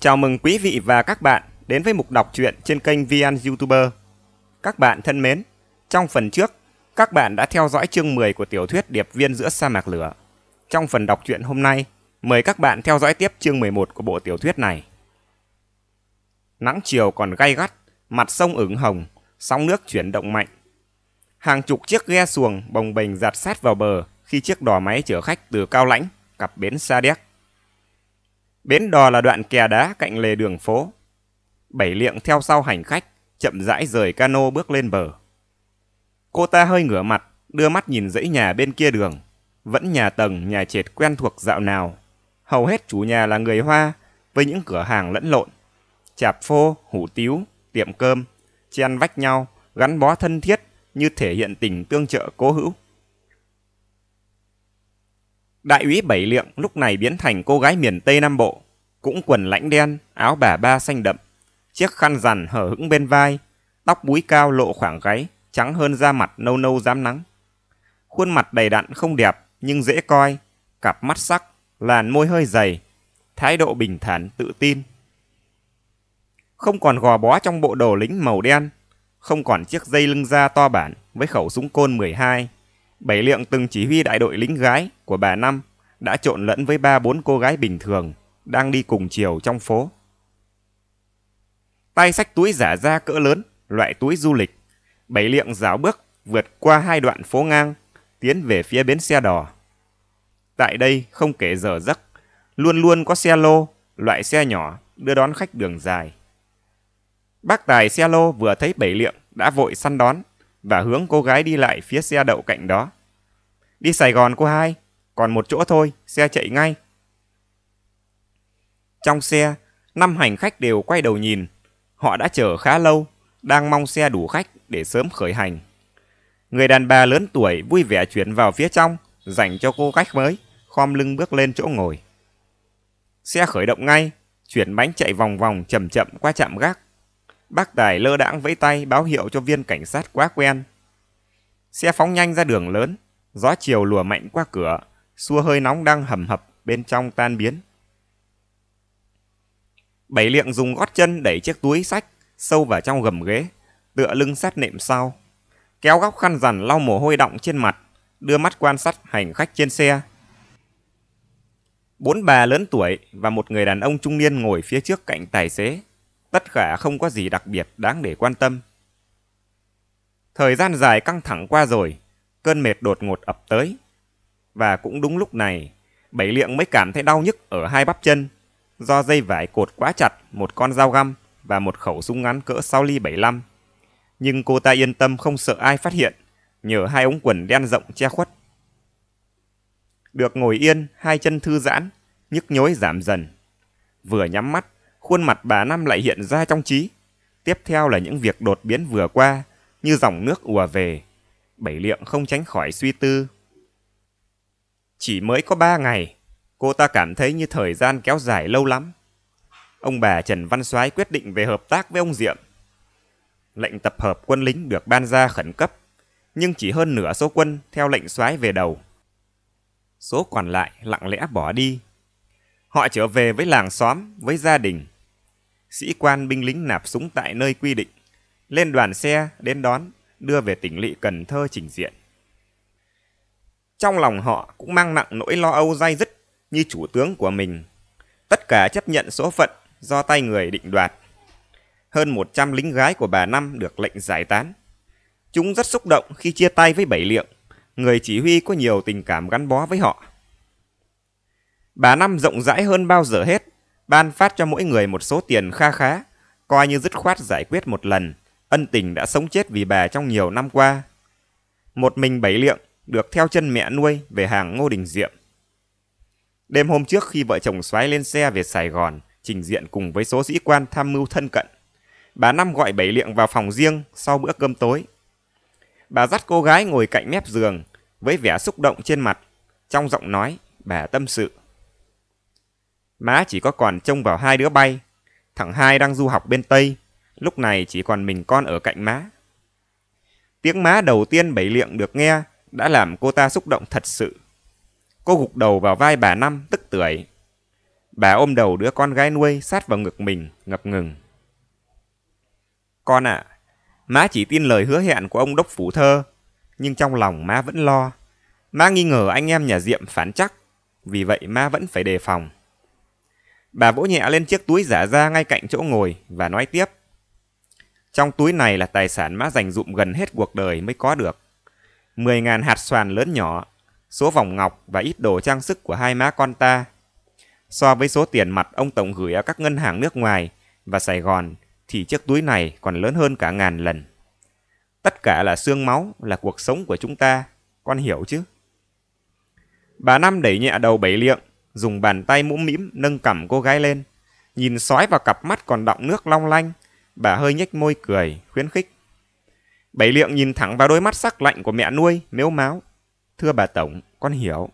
Chào mừng quý vị và các bạn đến với mục đọc truyện trên kênh VN YouTuber. Các bạn thân mến, trong phần trước, các bạn đã theo dõi chương 10 của tiểu thuyết Điệp viên giữa sa mạc lửa. Trong phần đọc truyện hôm nay, mời các bạn theo dõi tiếp chương 11 của bộ tiểu thuyết này. Nắng chiều còn gay gắt, mặt sông ửng hồng, sóng nước chuyển động mạnh. Hàng chục chiếc ghe xuồng bồng bềnh giặt sát vào bờ khi chiếc đò máy chở khách từ Cao Lãnh cặp bến Sa Đéc Bến đò là đoạn kè đá cạnh lề đường phố. Bảy liệng theo sau hành khách, chậm rãi rời cano bước lên bờ. Cô ta hơi ngửa mặt, đưa mắt nhìn dãy nhà bên kia đường. Vẫn nhà tầng, nhà trệt quen thuộc dạo nào. Hầu hết chủ nhà là người Hoa, với những cửa hàng lẫn lộn. Chạp phô, hủ tiếu, tiệm cơm, chen vách nhau, gắn bó thân thiết như thể hiện tình tương trợ cố hữu. Đại úy Bảy Liệng lúc này biến thành cô gái miền Tây Nam Bộ, cũng quần lãnh đen, áo bả ba xanh đậm, chiếc khăn rằn hở hững bên vai, tóc búi cao lộ khoảng gáy, trắng hơn da mặt nâu nâu dám nắng. Khuôn mặt đầy đặn không đẹp nhưng dễ coi, cặp mắt sắc, làn môi hơi dày, thái độ bình thản tự tin. Không còn gò bó trong bộ đồ lính màu đen, không còn chiếc dây lưng da to bản với khẩu súng côn 12. Bảy lượng từng chỉ huy đại đội lính gái của bà Năm đã trộn lẫn với ba bốn cô gái bình thường đang đi cùng chiều trong phố. Tay sách túi giả da cỡ lớn, loại túi du lịch. Bảy liệng rảo bước vượt qua hai đoạn phố ngang, tiến về phía bến xe đò. Tại đây không kể giờ giấc, luôn luôn có xe lô, loại xe nhỏ đưa đón khách đường dài. Bác tài xe lô vừa thấy bảy liệng đã vội săn đón và hướng cô gái đi lại phía xe đậu cạnh đó. Đi Sài Gòn cô hai, còn một chỗ thôi, xe chạy ngay. Trong xe, năm hành khách đều quay đầu nhìn. Họ đã chờ khá lâu, đang mong xe đủ khách để sớm khởi hành. Người đàn bà lớn tuổi vui vẻ chuyển vào phía trong, dành cho cô khách mới, khom lưng bước lên chỗ ngồi. Xe khởi động ngay, chuyển bánh chạy vòng vòng chậm chậm qua trạm gác. Bác Tài lơ đãng vẫy tay báo hiệu cho viên cảnh sát quá quen. Xe phóng nhanh ra đường lớn, gió chiều lùa mạnh qua cửa, xua hơi nóng đang hầm hập bên trong tan biến. Bảy liệng dùng gót chân đẩy chiếc túi sách sâu vào trong gầm ghế, tựa lưng sát nệm sau. Kéo góc khăn rằn lau mồ hôi đọng trên mặt, đưa mắt quan sát hành khách trên xe. Bốn bà lớn tuổi và một người đàn ông trung niên ngồi phía trước cạnh tài xế. Tất cả không có gì đặc biệt đáng để quan tâm. Thời gian dài căng thẳng qua rồi, cơn mệt đột ngột ập tới. Và cũng đúng lúc này, bảy liệng mới cảm thấy đau nhức ở hai bắp chân do dây vải cột quá chặt một con dao găm và một khẩu súng ngắn cỡ 6 ly 75. Nhưng cô ta yên tâm không sợ ai phát hiện, nhờ hai ống quần đen rộng che khuất. Được ngồi yên, hai chân thư giãn, nhức nhối giảm dần. Vừa nhắm mắt, khuôn mặt bà Năm lại hiện ra trong trí. Tiếp theo là những việc đột biến vừa qua, như dòng nước ùa về. Bảy liệng không tránh khỏi suy tư. Chỉ mới có ba ngày, Cô ta cảm thấy như thời gian kéo dài lâu lắm. Ông bà Trần Văn Soái quyết định về hợp tác với ông Diệm. Lệnh tập hợp quân lính được ban ra khẩn cấp, nhưng chỉ hơn nửa số quân theo lệnh soái về đầu. Số còn lại lặng lẽ bỏ đi. Họ trở về với làng xóm, với gia đình. Sĩ quan binh lính nạp súng tại nơi quy định, lên đoàn xe đến đón, đưa về tỉnh lỵ Cần Thơ trình diện. Trong lòng họ cũng mang nặng nỗi lo âu dai dứt như chủ tướng của mình. Tất cả chấp nhận số phận do tay người định đoạt. Hơn 100 lính gái của bà Năm được lệnh giải tán. Chúng rất xúc động khi chia tay với Bảy Liệng, người chỉ huy có nhiều tình cảm gắn bó với họ. Bà Năm rộng rãi hơn bao giờ hết, ban phát cho mỗi người một số tiền kha khá, coi như dứt khoát giải quyết một lần. Ân tình đã sống chết vì bà trong nhiều năm qua. Một mình Bảy Liệng được theo chân mẹ nuôi về hàng Ngô Đình Diệm. Đêm hôm trước khi vợ chồng xoáy lên xe về Sài Gòn, trình diện cùng với số sĩ quan tham mưu thân cận. Bà Năm gọi Bảy Liệng vào phòng riêng sau bữa cơm tối. Bà dắt cô gái ngồi cạnh mép giường, với vẻ xúc động trên mặt. Trong giọng nói, bà tâm sự. Má chỉ có còn trông vào hai đứa bay. Thằng hai đang du học bên Tây, lúc này chỉ còn mình con ở cạnh má. Tiếng má đầu tiên Bảy Liệng được nghe đã làm cô ta xúc động thật sự. Cô gục đầu vào vai bà Năm, tức tưởi. Bà ôm đầu đứa con gái nuôi sát vào ngực mình, ngập ngừng. Con ạ, à, má chỉ tin lời hứa hẹn của ông đốc phủ thơ, nhưng trong lòng má vẫn lo. Má nghi ngờ anh em nhà Diệm phản chắc, vì vậy má vẫn phải đề phòng. Bà vỗ nhẹ lên chiếc túi giả ra ngay cạnh chỗ ngồi và nói tiếp. Trong túi này là tài sản má dành dụm gần hết cuộc đời mới có được. 10.000 hạt xoàn lớn nhỏ, số vòng ngọc và ít đồ trang sức của hai má con ta. So với số tiền mặt ông Tổng gửi ở các ngân hàng nước ngoài và Sài Gòn thì chiếc túi này còn lớn hơn cả ngàn lần. Tất cả là xương máu, là cuộc sống của chúng ta, con hiểu chứ? Bà Năm đẩy nhẹ đầu bảy liệng, dùng bàn tay mũm mĩm nâng cằm cô gái lên. Nhìn sói vào cặp mắt còn đọng nước long lanh, bà hơi nhếch môi cười, khuyến khích. Bảy liệng nhìn thẳng vào đôi mắt sắc lạnh của mẹ nuôi, mếu máu Thưa bà Tổng, con hiểu.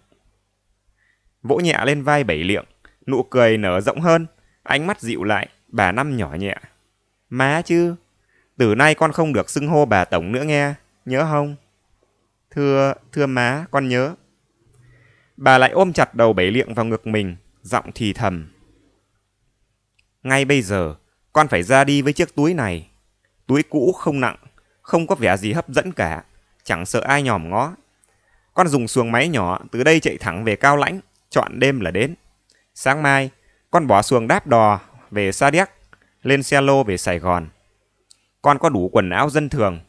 Vỗ nhẹ lên vai bảy liệng, nụ cười nở rộng hơn, ánh mắt dịu lại, bà Năm nhỏ nhẹ. Má chứ, từ nay con không được xưng hô bà Tổng nữa nghe, nhớ không? Thưa, thưa má, con nhớ. Bà lại ôm chặt đầu bảy liệng vào ngực mình, giọng thì thầm. Ngay bây giờ, con phải ra đi với chiếc túi này. Túi cũ không nặng, không có vẻ gì hấp dẫn cả, chẳng sợ ai nhòm ngó, con dùng xuồng máy nhỏ từ đây chạy thẳng về Cao Lãnh, chọn đêm là đến. Sáng mai, con bỏ xuồng đáp đò về Sa Điếc, lên xe lô về Sài Gòn. Con có đủ quần áo dân thường.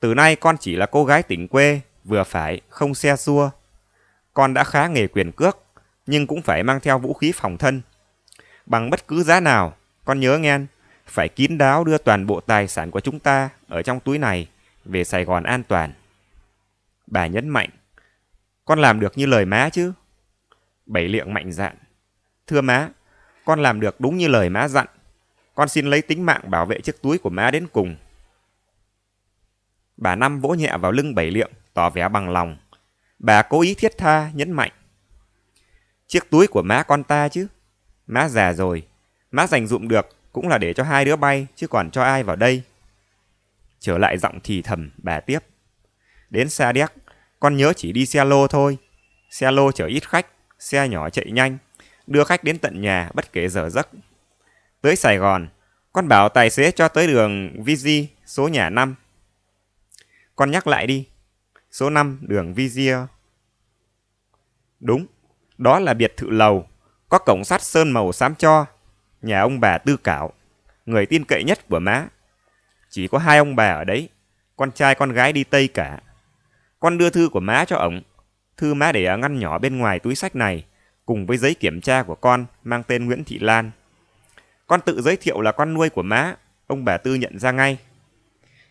Từ nay con chỉ là cô gái tỉnh quê, vừa phải, không xe xua. Con đã khá nghề quyền cước, nhưng cũng phải mang theo vũ khí phòng thân. Bằng bất cứ giá nào, con nhớ nghe, phải kín đáo đưa toàn bộ tài sản của chúng ta ở trong túi này về Sài Gòn an toàn. Bà nhấn mạnh, con làm được như lời má chứ? Bảy liệng mạnh dạn. Thưa má, con làm được đúng như lời má dặn. Con xin lấy tính mạng bảo vệ chiếc túi của má đến cùng. Bà Năm vỗ nhẹ vào lưng bảy liệng, tỏ vẻ bằng lòng. Bà cố ý thiết tha, nhấn mạnh. Chiếc túi của má con ta chứ. Má già rồi, má dành dụng được cũng là để cho hai đứa bay, chứ còn cho ai vào đây. Trở lại giọng thì thầm, bà tiếp. Đến xa đéc, con nhớ chỉ đi xe lô thôi. Xe lô chở ít khách, xe nhỏ chạy nhanh, đưa khách đến tận nhà bất kể giờ giấc. Tới Sài Gòn, con bảo tài xế cho tới đường Vigi, số nhà 5. Con nhắc lại đi, số 5 đường Vigi. Đúng, đó là biệt thự lầu, có cổng sắt sơn màu xám cho, nhà ông bà Tư Cảo, người tin cậy nhất của má. Chỉ có hai ông bà ở đấy, con trai con gái đi Tây cả. Con đưa thư của má cho ổng. Thư má để ở ngăn nhỏ bên ngoài túi sách này, cùng với giấy kiểm tra của con mang tên Nguyễn Thị Lan. Con tự giới thiệu là con nuôi của má, ông bà Tư nhận ra ngay.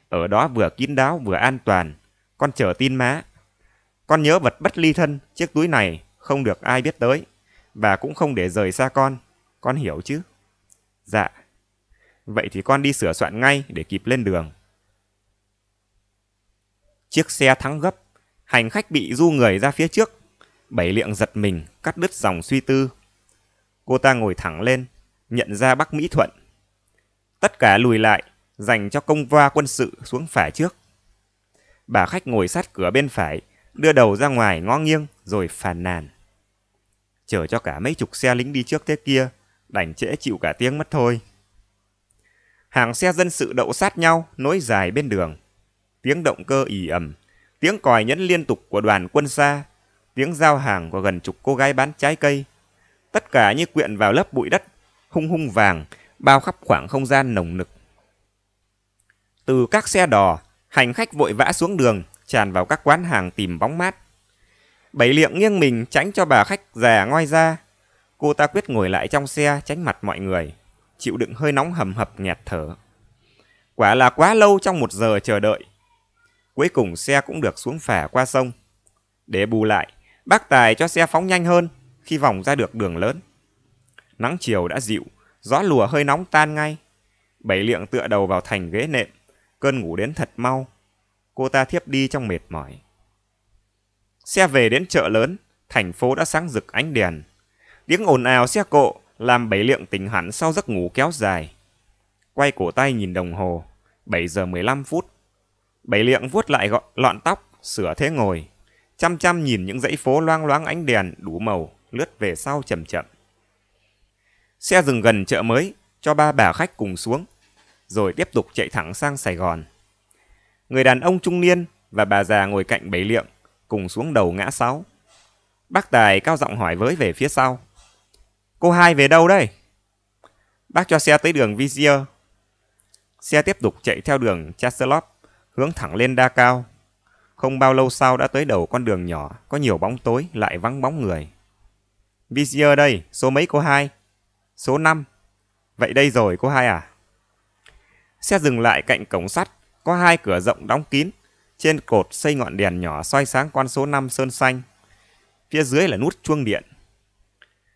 Ở đó vừa kín đáo vừa an toàn, con chờ tin má. Con nhớ vật bất ly thân, chiếc túi này không được ai biết tới, và cũng không để rời xa con. Con hiểu chứ? Dạ. Vậy thì con đi sửa soạn ngay để kịp lên đường. Chiếc xe thắng gấp, Hành khách bị du người ra phía trước. Bảy liệng giật mình, cắt đứt dòng suy tư. Cô ta ngồi thẳng lên, nhận ra Bắc Mỹ Thuận. Tất cả lùi lại, dành cho công va quân sự xuống phải trước. Bà khách ngồi sát cửa bên phải, đưa đầu ra ngoài ngó nghiêng rồi phàn nàn. Chờ cho cả mấy chục xe lính đi trước thế kia, đành trễ chịu cả tiếng mất thôi. Hàng xe dân sự đậu sát nhau, nối dài bên đường. Tiếng động cơ ì ẩm, tiếng còi nhẫn liên tục của đoàn quân xa, tiếng giao hàng của gần chục cô gái bán trái cây. Tất cả như quyện vào lớp bụi đất, hung hung vàng, bao khắp khoảng không gian nồng nực. Từ các xe đò, hành khách vội vã xuống đường, tràn vào các quán hàng tìm bóng mát. Bảy liệng nghiêng mình tránh cho bà khách già ngoi ra. Cô ta quyết ngồi lại trong xe tránh mặt mọi người, chịu đựng hơi nóng hầm hập nghẹt thở. Quả là quá lâu trong một giờ chờ đợi, Cuối cùng xe cũng được xuống phả qua sông. Để bù lại, bác Tài cho xe phóng nhanh hơn khi vòng ra được đường lớn. Nắng chiều đã dịu, gió lùa hơi nóng tan ngay. Bảy liệng tựa đầu vào thành ghế nệm, cơn ngủ đến thật mau. Cô ta thiếp đi trong mệt mỏi. Xe về đến chợ lớn, thành phố đã sáng rực ánh đèn. Tiếng ồn ào xe cộ làm bảy liệng tỉnh hẳn sau giấc ngủ kéo dài. Quay cổ tay nhìn đồng hồ, 7 giờ 15 phút. Bảy liệng vuốt lại gọn, lọn tóc, sửa thế ngồi. Chăm chăm nhìn những dãy phố loang loáng ánh đèn đủ màu, lướt về sau chậm chậm. Xe dừng gần chợ mới, cho ba bà khách cùng xuống, rồi tiếp tục chạy thẳng sang Sài Gòn. Người đàn ông trung niên và bà già ngồi cạnh bảy liệng, cùng xuống đầu ngã sáu. Bác Tài cao giọng hỏi với về phía sau. Cô hai về đâu đây? Bác cho xe tới đường Vizier. Xe tiếp tục chạy theo đường Chaselop hướng thẳng lên đa cao. Không bao lâu sau đã tới đầu con đường nhỏ, có nhiều bóng tối, lại vắng bóng người. Vizier đây, số mấy cô hai? Số 5. Vậy đây rồi cô hai à? Xe dừng lại cạnh cổng sắt, có hai cửa rộng đóng kín. Trên cột xây ngọn đèn nhỏ soi sáng con số 5 sơn xanh. Phía dưới là nút chuông điện.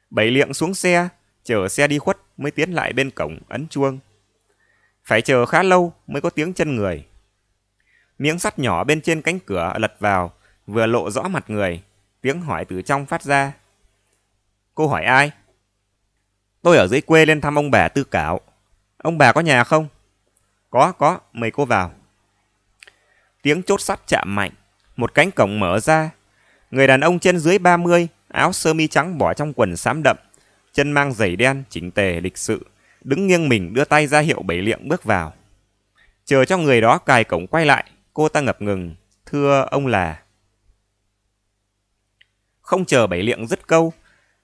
Bảy liệng xuống xe, chờ xe đi khuất mới tiến lại bên cổng ấn chuông. Phải chờ khá lâu mới có tiếng chân người. Miếng sắt nhỏ bên trên cánh cửa lật vào, vừa lộ rõ mặt người. Tiếng hỏi từ trong phát ra. Cô hỏi ai? Tôi ở dưới quê lên thăm ông bà Tư Cảo. Ông bà có nhà không? Có, có, mời cô vào. Tiếng chốt sắt chạm mạnh, một cánh cổng mở ra. Người đàn ông trên dưới 30, áo sơ mi trắng bỏ trong quần xám đậm, chân mang giày đen chỉnh tề lịch sự, đứng nghiêng mình đưa tay ra hiệu bảy liệng bước vào. Chờ cho người đó cài cổng quay lại, Cô ta ngập ngừng, thưa ông là... Không chờ bảy liệng dứt câu,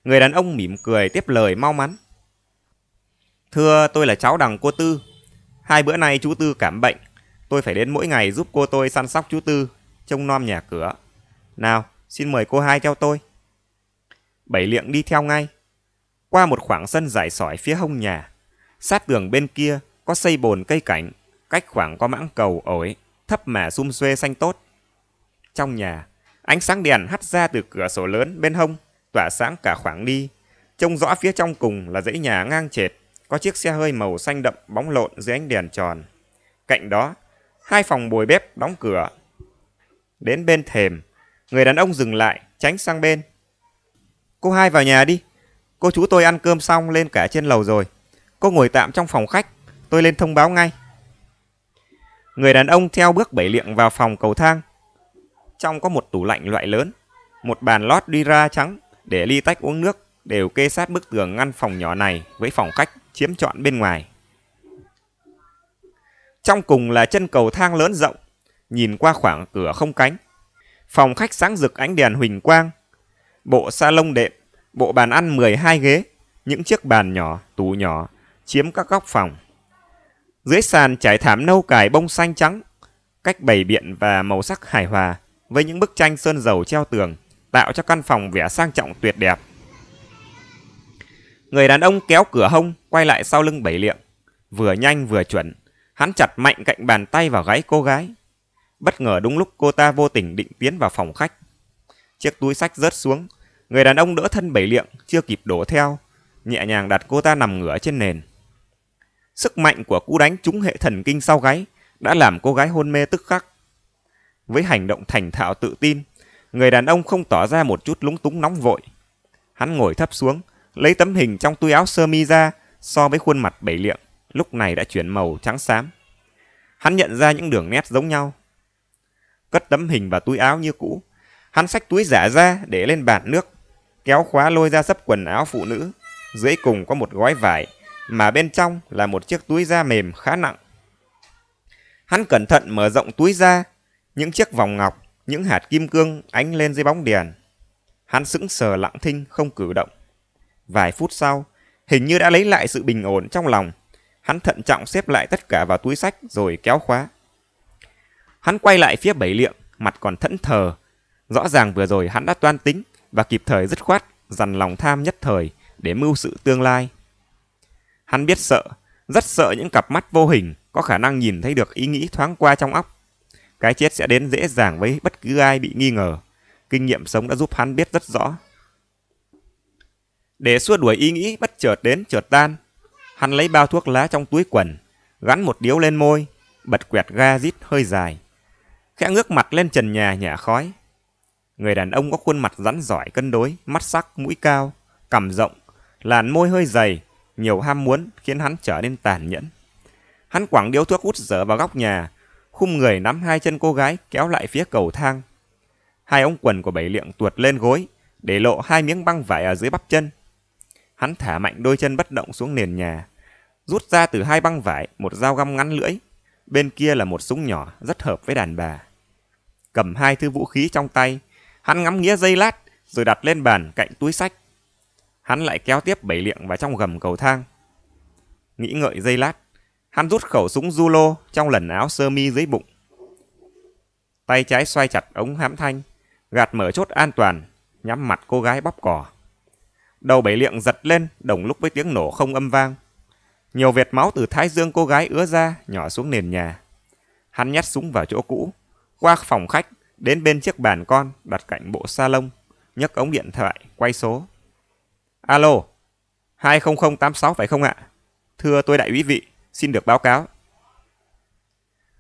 người đàn ông mỉm cười tiếp lời mau mắn. Thưa tôi là cháu đằng cô Tư. Hai bữa nay chú Tư cảm bệnh, tôi phải đến mỗi ngày giúp cô tôi săn sóc chú Tư, trông nom nhà cửa. Nào, xin mời cô hai theo tôi. Bảy liệng đi theo ngay. Qua một khoảng sân dài sỏi phía hông nhà, sát tường bên kia có xây bồn cây cảnh, cách khoảng có mãng cầu ổi thấp mà xum xuê xanh tốt. Trong nhà, ánh sáng đèn hắt ra từ cửa sổ lớn bên hông, tỏa sáng cả khoảng đi. Trông rõ phía trong cùng là dãy nhà ngang trệt, có chiếc xe hơi màu xanh đậm bóng lộn dưới ánh đèn tròn. Cạnh đó, hai phòng bồi bếp đóng cửa. Đến bên thềm, người đàn ông dừng lại, tránh sang bên. Cô hai vào nhà đi, cô chú tôi ăn cơm xong lên cả trên lầu rồi. Cô ngồi tạm trong phòng khách, tôi lên thông báo ngay. Người đàn ông theo bước bảy liệng vào phòng cầu thang. Trong có một tủ lạnh loại lớn, một bàn lót đi ra trắng để ly tách uống nước đều kê sát bức tường ngăn phòng nhỏ này với phòng khách chiếm trọn bên ngoài. Trong cùng là chân cầu thang lớn rộng, nhìn qua khoảng cửa không cánh. Phòng khách sáng rực ánh đèn huỳnh quang, bộ sa lông đệm, bộ bàn ăn 12 ghế, những chiếc bàn nhỏ, tủ nhỏ chiếm các góc phòng. Dưới sàn trải thảm nâu cải bông xanh trắng, cách bày biện và màu sắc hài hòa với những bức tranh sơn dầu treo tường tạo cho căn phòng vẻ sang trọng tuyệt đẹp. Người đàn ông kéo cửa hông quay lại sau lưng bảy liệng, vừa nhanh vừa chuẩn, hắn chặt mạnh cạnh bàn tay vào gáy cô gái. Bất ngờ đúng lúc cô ta vô tình định tiến vào phòng khách. Chiếc túi sách rớt xuống, người đàn ông đỡ thân bảy liệng chưa kịp đổ theo, nhẹ nhàng đặt cô ta nằm ngửa trên nền. Sức mạnh của cú đánh trúng hệ thần kinh sau gáy đã làm cô gái hôn mê tức khắc. Với hành động thành thạo tự tin, người đàn ông không tỏ ra một chút lúng túng nóng vội. Hắn ngồi thấp xuống, lấy tấm hình trong túi áo sơ mi ra so với khuôn mặt bảy liệng, lúc này đã chuyển màu trắng xám. Hắn nhận ra những đường nét giống nhau. Cất tấm hình và túi áo như cũ, hắn xách túi giả ra để lên bàn nước, kéo khóa lôi ra sấp quần áo phụ nữ, dưới cùng có một gói vải mà bên trong là một chiếc túi da mềm khá nặng. Hắn cẩn thận mở rộng túi da, những chiếc vòng ngọc, những hạt kim cương ánh lên dưới bóng đèn. Hắn sững sờ lặng thinh không cử động. Vài phút sau, hình như đã lấy lại sự bình ổn trong lòng, hắn thận trọng xếp lại tất cả vào túi sách rồi kéo khóa. Hắn quay lại phía bảy liệng, mặt còn thẫn thờ. Rõ ràng vừa rồi hắn đã toan tính và kịp thời dứt khoát, dằn lòng tham nhất thời để mưu sự tương lai. Hắn biết sợ, rất sợ những cặp mắt vô hình có khả năng nhìn thấy được ý nghĩ thoáng qua trong óc. Cái chết sẽ đến dễ dàng với bất cứ ai bị nghi ngờ. Kinh nghiệm sống đã giúp hắn biết rất rõ. Để xua đuổi ý nghĩ bất chợt đến chợt tan, hắn lấy bao thuốc lá trong túi quần, gắn một điếu lên môi, bật quẹt ga rít hơi dài. Khẽ ngước mặt lên trần nhà nhả khói. Người đàn ông có khuôn mặt rắn giỏi cân đối, mắt sắc, mũi cao, cằm rộng, làn môi hơi dày, nhiều ham muốn khiến hắn trở nên tàn nhẫn. Hắn quẳng điếu thuốc hút dở vào góc nhà, khung người nắm hai chân cô gái kéo lại phía cầu thang. Hai ống quần của bảy liệng tuột lên gối, để lộ hai miếng băng vải ở dưới bắp chân. Hắn thả mạnh đôi chân bất động xuống nền nhà, rút ra từ hai băng vải một dao găm ngắn lưỡi, bên kia là một súng nhỏ rất hợp với đàn bà. Cầm hai thứ vũ khí trong tay, hắn ngắm nghĩa dây lát rồi đặt lên bàn cạnh túi sách. Hắn lại kéo tiếp bảy liệng vào trong gầm cầu thang. Nghĩ ngợi giây lát, hắn rút khẩu súng du lô trong lần áo sơ mi dưới bụng. Tay trái xoay chặt ống hãm thanh, gạt mở chốt an toàn, nhắm mặt cô gái bóp cỏ. Đầu bảy liệng giật lên đồng lúc với tiếng nổ không âm vang. Nhiều vệt máu từ thái dương cô gái ứa ra nhỏ xuống nền nhà. Hắn nhét súng vào chỗ cũ, qua phòng khách, đến bên chiếc bàn con đặt cạnh bộ salon, nhấc ống điện thoại, quay số. Alo, 20086 phải không ạ? Thưa tôi đại quý vị, xin được báo cáo.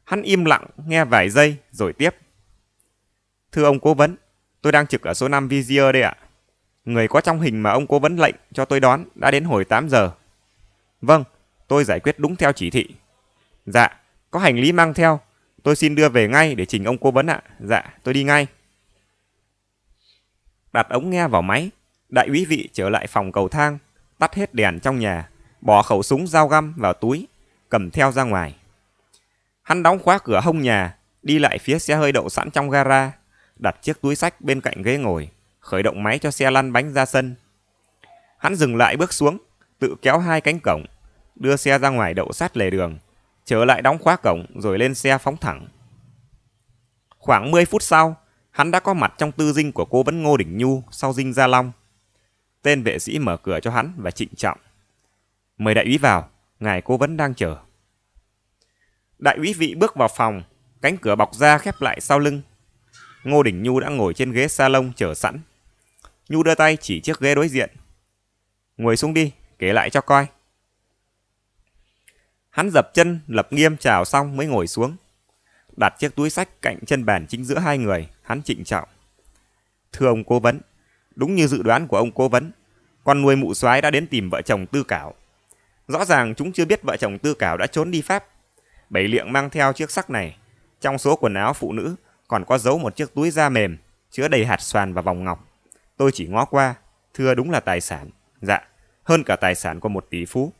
Hắn im lặng nghe vài giây rồi tiếp. Thưa ông cố vấn, tôi đang trực ở số 5 Vizier đây ạ. Người có trong hình mà ông cố vấn lệnh cho tôi đón đã đến hồi 8 giờ. Vâng, tôi giải quyết đúng theo chỉ thị. Dạ, có hành lý mang theo, tôi xin đưa về ngay để trình ông cố vấn ạ. Dạ, tôi đi ngay. Đặt ống nghe vào máy, Đại úy vị trở lại phòng cầu thang, tắt hết đèn trong nhà, bỏ khẩu súng dao găm vào túi, cầm theo ra ngoài. Hắn đóng khóa cửa hông nhà, đi lại phía xe hơi đậu sẵn trong gara, đặt chiếc túi sách bên cạnh ghế ngồi, khởi động máy cho xe lăn bánh ra sân. Hắn dừng lại bước xuống, tự kéo hai cánh cổng, đưa xe ra ngoài đậu sát lề đường, trở lại đóng khóa cổng rồi lên xe phóng thẳng. Khoảng 10 phút sau, hắn đã có mặt trong tư dinh của cô vấn Ngô Đỉnh Nhu sau dinh Gia Long. Tên vệ sĩ mở cửa cho hắn và trịnh trọng. Mời đại úy vào, ngài cố vấn đang chờ. Đại úy vị bước vào phòng, cánh cửa bọc ra khép lại sau lưng. Ngô Đình Nhu đã ngồi trên ghế salon chờ sẵn. Nhu đưa tay chỉ chiếc ghế đối diện. Ngồi xuống đi, kể lại cho coi. Hắn dập chân, lập nghiêm chào xong mới ngồi xuống. Đặt chiếc túi sách cạnh chân bàn chính giữa hai người, hắn trịnh trọng. Thưa ông cố vấn, đúng như dự đoán của ông cố vấn, con nuôi mụ soái đã đến tìm vợ chồng Tư Cảo. Rõ ràng chúng chưa biết vợ chồng Tư Cảo đã trốn đi Pháp. Bảy liệng mang theo chiếc sắc này, trong số quần áo phụ nữ còn có giấu một chiếc túi da mềm, chứa đầy hạt xoàn và vòng ngọc. Tôi chỉ ngó qua, thưa đúng là tài sản, dạ, hơn cả tài sản của một tỷ phú.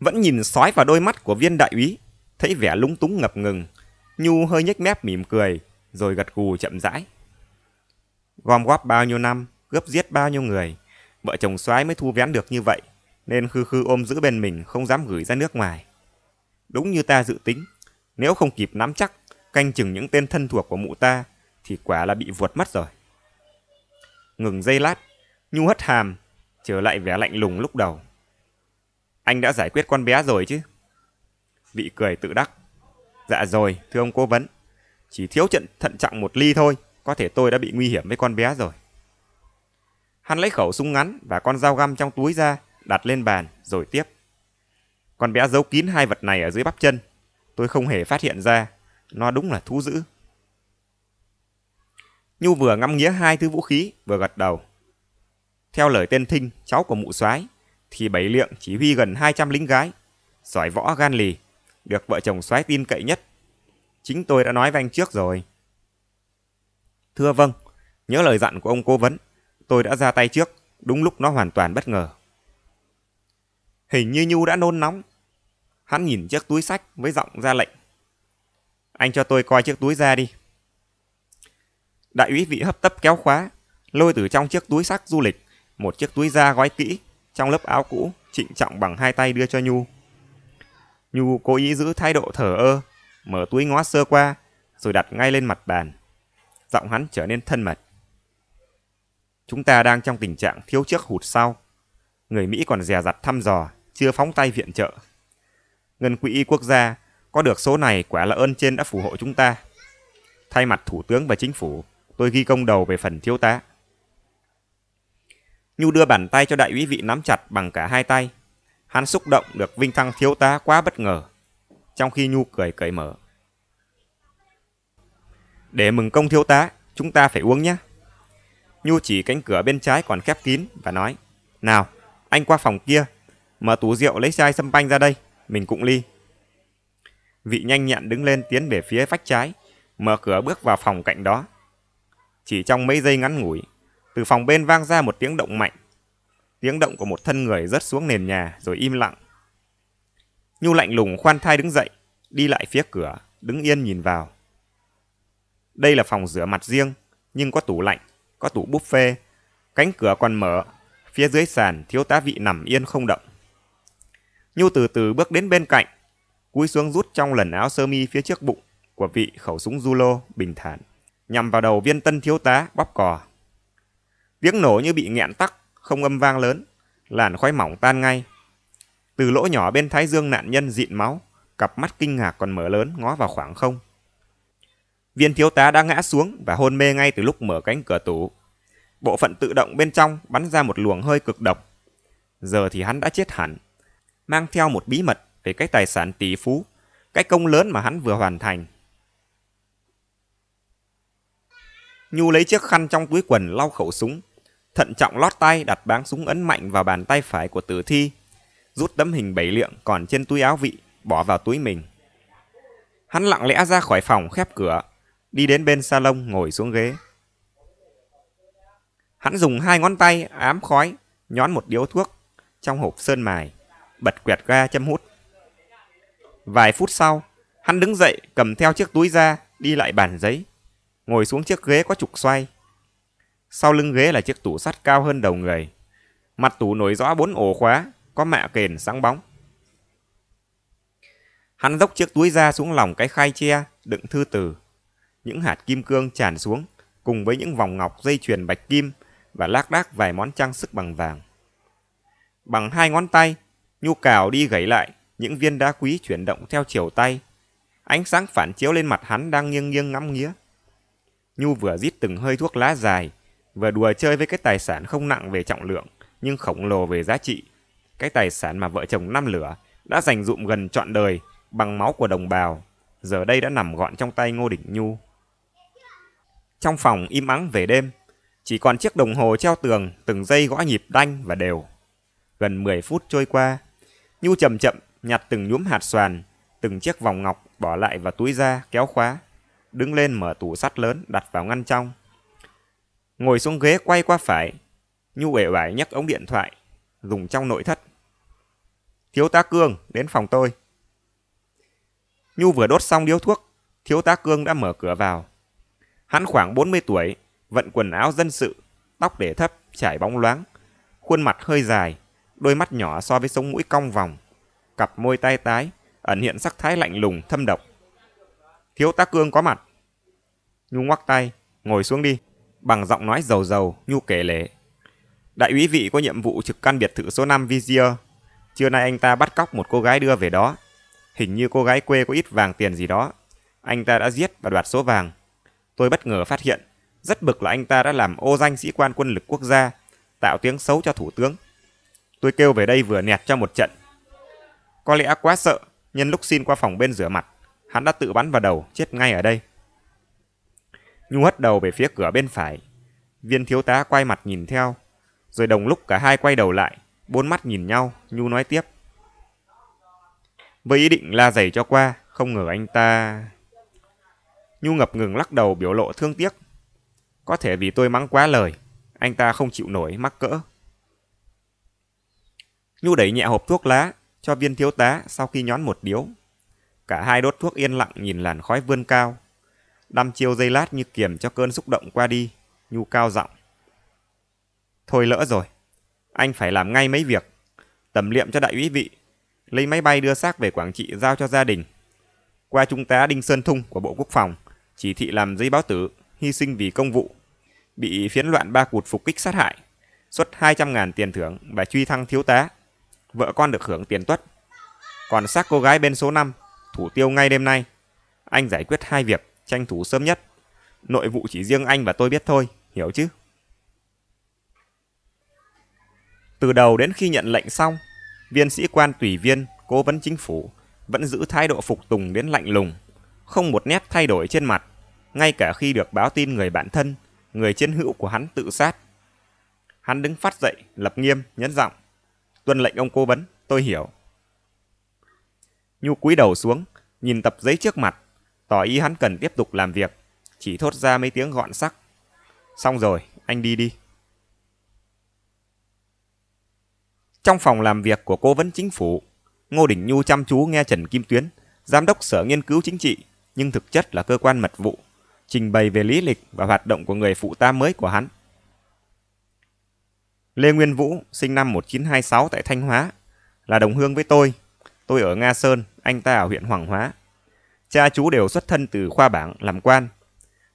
Vẫn nhìn sói vào đôi mắt của viên đại úy, thấy vẻ lúng túng ngập ngừng, Nhu hơi nhếch mép mỉm cười, rồi gật gù chậm rãi. Gom góp bao nhiêu năm, gấp giết bao nhiêu người, vợ chồng soái mới thu vén được như vậy, nên khư khư ôm giữ bên mình không dám gửi ra nước ngoài. Đúng như ta dự tính, nếu không kịp nắm chắc, canh chừng những tên thân thuộc của mụ ta, thì quả là bị vuột mất rồi. Ngừng dây lát, Nhu hất hàm, trở lại vẻ lạnh lùng lúc đầu. Anh đã giải quyết con bé rồi chứ? Vị cười tự đắc. Dạ rồi, thưa ông cố vấn. Chỉ thiếu trận thận trọng một ly thôi, có thể tôi đã bị nguy hiểm với con bé rồi. Hắn lấy khẩu súng ngắn và con dao găm trong túi ra, đặt lên bàn, rồi tiếp. Con bé giấu kín hai vật này ở dưới bắp chân. Tôi không hề phát hiện ra. Nó đúng là thú dữ. Nhu vừa ngắm nghía hai thứ vũ khí, vừa gật đầu. Theo lời tên Thinh, cháu của mụ soái thì Bảy Lượng chỉ huy gần 200 lính gái, giỏi võ gan lì, được vợ chồng soái tin cậy nhất. Chính tôi đã nói với anh trước rồi. Thưa vâng, nhớ lời dặn của ông cố vấn, Tôi đã ra tay trước, đúng lúc nó hoàn toàn bất ngờ. Hình như Nhu đã nôn nóng. Hắn nhìn chiếc túi sách với giọng ra lệnh. Anh cho tôi coi chiếc túi ra đi. Đại úy vị hấp tấp kéo khóa, lôi từ trong chiếc túi sách du lịch một chiếc túi da gói kỹ trong lớp áo cũ trịnh trọng bằng hai tay đưa cho Nhu. Nhu cố ý giữ thái độ thờ ơ, mở túi ngó sơ qua rồi đặt ngay lên mặt bàn. Giọng hắn trở nên thân mật chúng ta đang trong tình trạng thiếu trước hụt sau. Người Mỹ còn dè dặt thăm dò, chưa phóng tay viện trợ. Ngân quỹ quốc gia có được số này quả là ơn trên đã phù hộ chúng ta. Thay mặt Thủ tướng và Chính phủ, tôi ghi công đầu về phần thiếu tá. Nhu đưa bàn tay cho đại úy vị nắm chặt bằng cả hai tay. Hắn xúc động được vinh thăng thiếu tá quá bất ngờ. Trong khi Nhu cười cởi mở. Để mừng công thiếu tá, chúng ta phải uống nhé. Nhu chỉ cánh cửa bên trái còn khép kín và nói Nào, anh qua phòng kia, mở tủ rượu lấy chai xâm banh ra đây, mình cũng ly. Vị nhanh nhẹn đứng lên tiến về phía vách trái, mở cửa bước vào phòng cạnh đó. Chỉ trong mấy giây ngắn ngủi, từ phòng bên vang ra một tiếng động mạnh. Tiếng động của một thân người rớt xuống nền nhà rồi im lặng. Nhu lạnh lùng khoan thai đứng dậy, đi lại phía cửa, đứng yên nhìn vào. Đây là phòng rửa mặt riêng, nhưng có tủ lạnh có tủ buffet, cánh cửa còn mở, phía dưới sàn thiếu tá vị nằm yên không động. Nhu từ từ bước đến bên cạnh, cúi xuống rút trong lần áo sơ mi phía trước bụng của vị khẩu súng du lô bình thản, nhằm vào đầu viên tân thiếu tá bóp cò. Tiếng nổ như bị nghẹn tắc, không âm vang lớn, làn khói mỏng tan ngay. Từ lỗ nhỏ bên thái dương nạn nhân dịn máu, cặp mắt kinh ngạc còn mở lớn ngó vào khoảng không. Viên thiếu tá đã ngã xuống và hôn mê ngay từ lúc mở cánh cửa tủ. Bộ phận tự động bên trong bắn ra một luồng hơi cực độc. Giờ thì hắn đã chết hẳn, mang theo một bí mật về cái tài sản tỷ phú, cái công lớn mà hắn vừa hoàn thành. Nhu lấy chiếc khăn trong túi quần lau khẩu súng, thận trọng lót tay đặt báng súng ấn mạnh vào bàn tay phải của tử thi, rút tấm hình bảy lượng còn trên túi áo vị, bỏ vào túi mình. Hắn lặng lẽ ra khỏi phòng khép cửa, đi đến bên salon ngồi xuống ghế. Hắn dùng hai ngón tay ám khói, nhón một điếu thuốc trong hộp sơn mài, bật quẹt ga châm hút. Vài phút sau, hắn đứng dậy cầm theo chiếc túi ra, đi lại bàn giấy, ngồi xuống chiếc ghế có trục xoay. Sau lưng ghế là chiếc tủ sắt cao hơn đầu người. Mặt tủ nổi rõ bốn ổ khóa, có mạ kền sáng bóng. Hắn dốc chiếc túi ra xuống lòng cái khay tre đựng thư từ những hạt kim cương tràn xuống cùng với những vòng ngọc dây chuyền bạch kim và lác đác vài món trang sức bằng vàng. Bằng hai ngón tay, nhu cào đi gãy lại những viên đá quý chuyển động theo chiều tay. Ánh sáng phản chiếu lên mặt hắn đang nghiêng nghiêng ngắm nghía. Nhu vừa rít từng hơi thuốc lá dài, vừa đùa chơi với cái tài sản không nặng về trọng lượng, nhưng khổng lồ về giá trị. Cái tài sản mà vợ chồng năm lửa đã dành dụm gần trọn đời bằng máu của đồng bào, giờ đây đã nằm gọn trong tay Ngô đỉnh Nhu. Trong phòng im ắng về đêm, chỉ còn chiếc đồng hồ treo tường từng giây gõ nhịp đanh và đều. Gần 10 phút trôi qua, Nhu chậm chậm nhặt từng nhúm hạt xoàn, từng chiếc vòng ngọc bỏ lại vào túi da kéo khóa, đứng lên mở tủ sắt lớn đặt vào ngăn trong. Ngồi xuống ghế quay qua phải, Nhu uể oải nhấc ống điện thoại, dùng trong nội thất. Thiếu tá Cương đến phòng tôi. Nhu vừa đốt xong điếu thuốc, thiếu tá Cương đã mở cửa vào. Hắn khoảng 40 tuổi, vận quần áo dân sự, tóc để thấp, trải bóng loáng, khuôn mặt hơi dài, đôi mắt nhỏ so với sống mũi cong vòng, cặp môi tay tái, ẩn hiện sắc thái lạnh lùng, thâm độc. Thiếu tá Cương có mặt. Nhu ngoắc tay, ngồi xuống đi, bằng giọng nói dầu dầu, Nhu kể lễ: Đại úy vị có nhiệm vụ trực căn biệt thự số 5 Vizier. Trưa nay anh ta bắt cóc một cô gái đưa về đó. Hình như cô gái quê có ít vàng tiền gì đó. Anh ta đã giết và đoạt số vàng tôi bất ngờ phát hiện, rất bực là anh ta đã làm ô danh sĩ quan quân lực quốc gia, tạo tiếng xấu cho thủ tướng. Tôi kêu về đây vừa nẹt cho một trận. Có lẽ quá sợ, nhân lúc xin qua phòng bên rửa mặt, hắn đã tự bắn vào đầu, chết ngay ở đây. Nhu hất đầu về phía cửa bên phải. Viên thiếu tá quay mặt nhìn theo. Rồi đồng lúc cả hai quay đầu lại, bốn mắt nhìn nhau, Nhu nói tiếp. Với ý định la giày cho qua, không ngờ anh ta... Nhu ngập ngừng lắc đầu biểu lộ thương tiếc. Có thể vì tôi mắng quá lời, anh ta không chịu nổi mắc cỡ. Nhu đẩy nhẹ hộp thuốc lá cho viên thiếu tá sau khi nhón một điếu. Cả hai đốt thuốc yên lặng nhìn làn khói vươn cao. Đăm chiêu dây lát như kiềm cho cơn xúc động qua đi, Nhu cao giọng. Thôi lỡ rồi, anh phải làm ngay mấy việc. Tầm liệm cho đại úy vị, lấy máy bay đưa xác về Quảng Trị giao cho gia đình. Qua trung tá Đinh Sơn Thung của Bộ Quốc phòng, chỉ thị làm giấy báo tử, hy sinh vì công vụ, bị phiến loạn ba cụt phục kích sát hại, xuất 200.000 tiền thưởng và truy thăng thiếu tá. Vợ con được hưởng tiền tuất. Còn xác cô gái bên số 5, thủ tiêu ngay đêm nay. Anh giải quyết hai việc, tranh thủ sớm nhất. Nội vụ chỉ riêng anh và tôi biết thôi, hiểu chứ? Từ đầu đến khi nhận lệnh xong, viên sĩ quan tùy viên, cố vấn chính phủ vẫn giữ thái độ phục tùng đến lạnh lùng, không một nét thay đổi trên mặt ngay cả khi được báo tin người bạn thân, người chiến hữu của hắn tự sát. Hắn đứng phát dậy, lập nghiêm, nhấn giọng. Tuân lệnh ông cố vấn, tôi hiểu. Nhu cúi đầu xuống, nhìn tập giấy trước mặt, tỏ ý hắn cần tiếp tục làm việc, chỉ thốt ra mấy tiếng gọn sắc. Xong rồi, anh đi đi. Trong phòng làm việc của cố vấn chính phủ, Ngô Đình Nhu chăm chú nghe Trần Kim Tuyến, giám đốc Sở Nghiên cứu Chính trị, nhưng thực chất là cơ quan mật vụ trình bày về lý lịch và hoạt động của người phụ tá mới của hắn. Lê Nguyên Vũ, sinh năm 1926 tại Thanh Hóa, là đồng hương với tôi. Tôi ở Nga Sơn, anh ta ở huyện Hoàng Hóa. Cha chú đều xuất thân từ khoa bảng làm quan.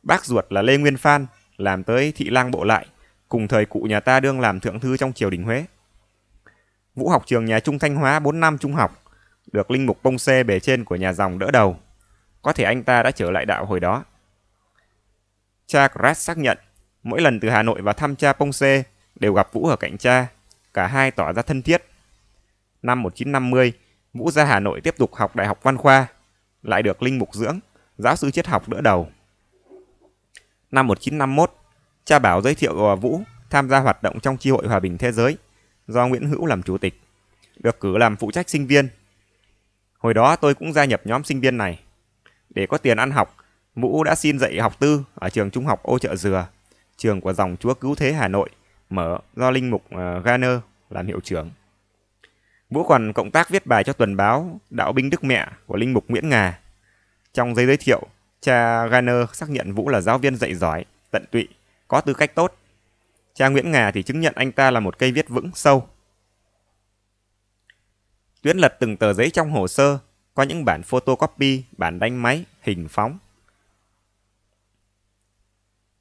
Bác ruột là Lê Nguyên Phan, làm tới thị lang bộ lại, cùng thời cụ nhà ta đương làm thượng thư trong triều đình Huế. Vũ học trường nhà Trung Thanh Hóa 4 năm trung học, được linh mục bông xe bề trên của nhà dòng đỡ đầu. Có thể anh ta đã trở lại đạo hồi đó. Cha Kras xác nhận, mỗi lần từ Hà Nội vào thăm cha Ponce đều gặp Vũ ở cạnh cha, cả hai tỏ ra thân thiết. Năm 1950, Vũ ra Hà Nội tiếp tục học Đại học Văn khoa, lại được Linh Mục Dưỡng, giáo sư triết học đỡ đầu. Năm 1951, cha Bảo giới thiệu Vũ tham gia hoạt động trong Chi hội Hòa bình Thế giới do Nguyễn Hữu làm chủ tịch, được cử làm phụ trách sinh viên. Hồi đó tôi cũng gia nhập nhóm sinh viên này. Để có tiền ăn học, Mũ đã xin dạy học tư ở trường trung học Ô Chợ Dừa, trường của dòng chúa cứu thế Hà Nội, mở do Linh Mục ờ, Garner làm hiệu trưởng. Vũ còn cộng tác viết bài cho tuần báo Đạo binh Đức Mẹ của Linh Mục Nguyễn Ngà. Trong giấy giới thiệu, cha Garner xác nhận Vũ là giáo viên dạy giỏi, tận tụy, có tư cách tốt. Cha Nguyễn Ngà thì chứng nhận anh ta là một cây viết vững, sâu. Tuyến lật từng tờ giấy trong hồ sơ, có những bản photocopy, bản đánh máy, hình phóng,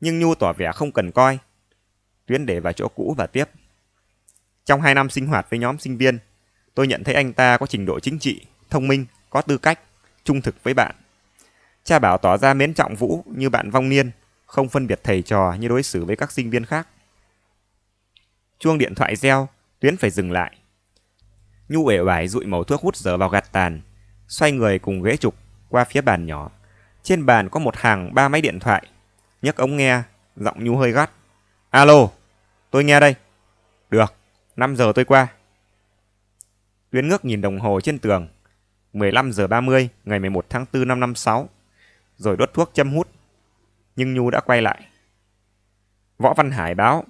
nhưng Nhu tỏ vẻ không cần coi. Tuyến để vào chỗ cũ và tiếp. Trong hai năm sinh hoạt với nhóm sinh viên, tôi nhận thấy anh ta có trình độ chính trị, thông minh, có tư cách, trung thực với bạn. Cha Bảo tỏ ra mến trọng Vũ như bạn vong niên, không phân biệt thầy trò như đối xử với các sinh viên khác. Chuông điện thoại reo, Tuyến phải dừng lại. Nhu ể oải dụi màu thuốc hút dở vào gạt tàn, xoay người cùng ghế trục qua phía bàn nhỏ. Trên bàn có một hàng ba máy điện thoại nhấc ống nghe, giọng nhu hơi gắt. Alo, tôi nghe đây. Được, 5 giờ tôi qua. Tuyến ngước nhìn đồng hồ trên tường. 15 giờ 30 ngày 11 tháng 4 năm 56. Rồi đốt thuốc châm hút. Nhưng Nhu đã quay lại. Võ Văn Hải báo,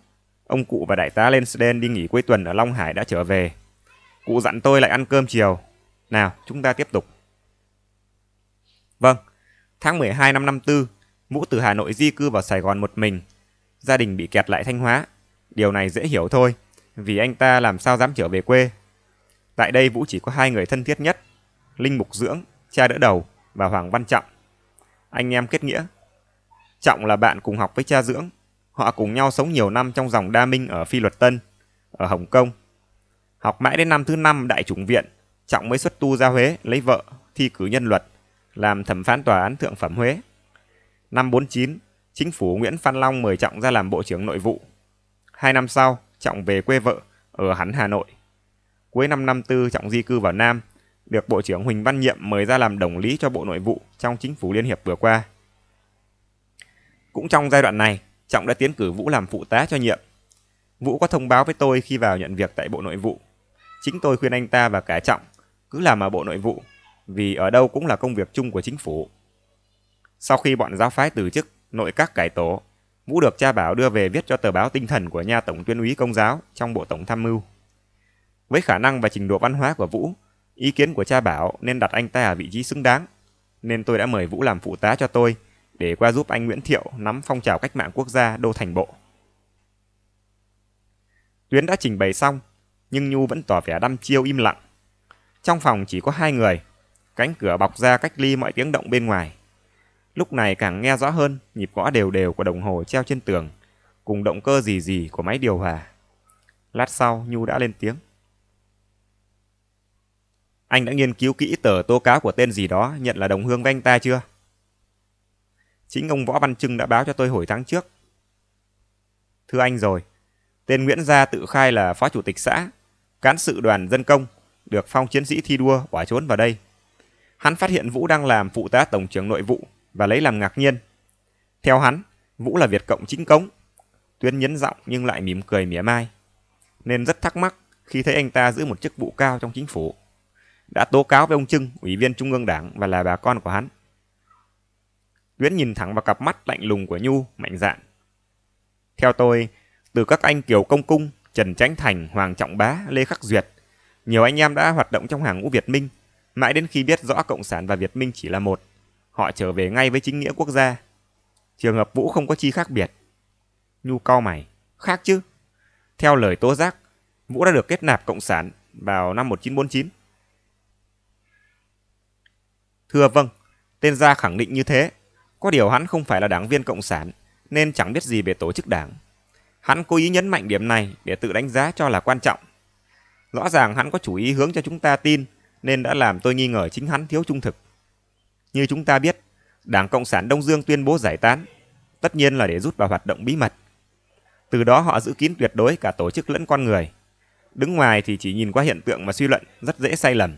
ông cụ và đại tá Lensden đi nghỉ cuối tuần ở Long Hải đã trở về. Cụ dặn tôi lại ăn cơm chiều. Nào, chúng ta tiếp tục. Vâng, tháng 12 năm 54, Vũ từ Hà Nội di cư vào Sài Gòn một mình. Gia đình bị kẹt lại Thanh Hóa. Điều này dễ hiểu thôi, vì anh ta làm sao dám trở về quê. Tại đây Vũ chỉ có hai người thân thiết nhất, Linh Mục Dưỡng, cha đỡ đầu và Hoàng Văn Trọng. Anh em kết nghĩa. Trọng là bạn cùng học với cha Dưỡng. Họ cùng nhau sống nhiều năm trong dòng đa minh ở Phi Luật Tân, ở Hồng Kông. Học mãi đến năm thứ năm đại chủng viện, Trọng mới xuất tu ra Huế lấy vợ, thi cử nhân luật, làm thẩm phán tòa án thượng phẩm Huế. Năm 49, chính phủ Nguyễn Phan Long mời Trọng ra làm Bộ trưởng Nội vụ. Hai năm sau, Trọng về quê vợ, ở hắn Hà Nội. Cuối năm 54, Trọng di cư vào Nam, được Bộ trưởng Huỳnh Văn Nhiệm mời ra làm đồng lý cho Bộ Nội vụ trong chính phủ Liên hiệp vừa qua. Cũng trong giai đoạn này, Trọng đã tiến cử Vũ làm phụ tá cho Nhiệm. Vũ có thông báo với tôi khi vào nhận việc tại Bộ Nội vụ. Chính tôi khuyên anh ta và cả Trọng cứ làm ở Bộ Nội vụ, vì ở đâu cũng là công việc chung của chính phủ. Sau khi bọn giáo phái từ chức, nội các cải tổ, Vũ được cha bảo đưa về viết cho tờ báo tinh thần của nhà tổng tuyên úy công giáo trong bộ tổng tham mưu. Với khả năng và trình độ văn hóa của Vũ, ý kiến của cha bảo nên đặt anh ta ở vị trí xứng đáng, nên tôi đã mời Vũ làm phụ tá cho tôi để qua giúp anh Nguyễn Thiệu nắm phong trào cách mạng quốc gia đô thành bộ. Tuyến đã trình bày xong, nhưng Nhu vẫn tỏ vẻ đăm chiêu im lặng. Trong phòng chỉ có hai người, cánh cửa bọc ra cách ly mọi tiếng động bên ngoài. Lúc này càng nghe rõ hơn nhịp gõ đều đều của đồng hồ treo trên tường, cùng động cơ gì gì của máy điều hòa. Lát sau, Nhu đã lên tiếng. Anh đã nghiên cứu kỹ tờ tố cáo của tên gì đó nhận là đồng hương với anh ta chưa? Chính ông Võ Văn Trưng đã báo cho tôi hồi tháng trước. Thưa anh rồi, tên Nguyễn Gia tự khai là phó chủ tịch xã, cán sự đoàn dân công, được phong chiến sĩ thi đua bỏ trốn vào đây. Hắn phát hiện Vũ đang làm phụ tá tổng trưởng nội vụ, và lấy làm ngạc nhiên. Theo hắn, Vũ là Việt Cộng chính cống. Tuyến nhấn giọng nhưng lại mỉm cười mỉa mai. Nên rất thắc mắc khi thấy anh ta giữ một chức vụ cao trong chính phủ. Đã tố cáo với ông Trưng, ủy viên Trung ương Đảng và là bà con của hắn. Tuyến nhìn thẳng vào cặp mắt lạnh lùng của Nhu, mạnh dạn. Theo tôi, từ các anh Kiều Công Cung, Trần Tránh Thành, Hoàng Trọng Bá, Lê Khắc Duyệt, nhiều anh em đã hoạt động trong hàng ngũ Việt Minh, mãi đến khi biết rõ Cộng sản và Việt Minh chỉ là một họ trở về ngay với chính nghĩa quốc gia. Trường hợp Vũ không có chi khác biệt. Nhu cao mày, khác chứ. Theo lời tố giác, Vũ đã được kết nạp Cộng sản vào năm 1949. Thưa vâng, tên gia khẳng định như thế. Có điều hắn không phải là đảng viên Cộng sản, nên chẳng biết gì về tổ chức đảng. Hắn cố ý nhấn mạnh điểm này để tự đánh giá cho là quan trọng. Rõ ràng hắn có chủ ý hướng cho chúng ta tin, nên đã làm tôi nghi ngờ chính hắn thiếu trung thực. Như chúng ta biết, Đảng Cộng sản Đông Dương tuyên bố giải tán, tất nhiên là để rút vào hoạt động bí mật. Từ đó họ giữ kín tuyệt đối cả tổ chức lẫn con người. Đứng ngoài thì chỉ nhìn qua hiện tượng mà suy luận rất dễ sai lầm.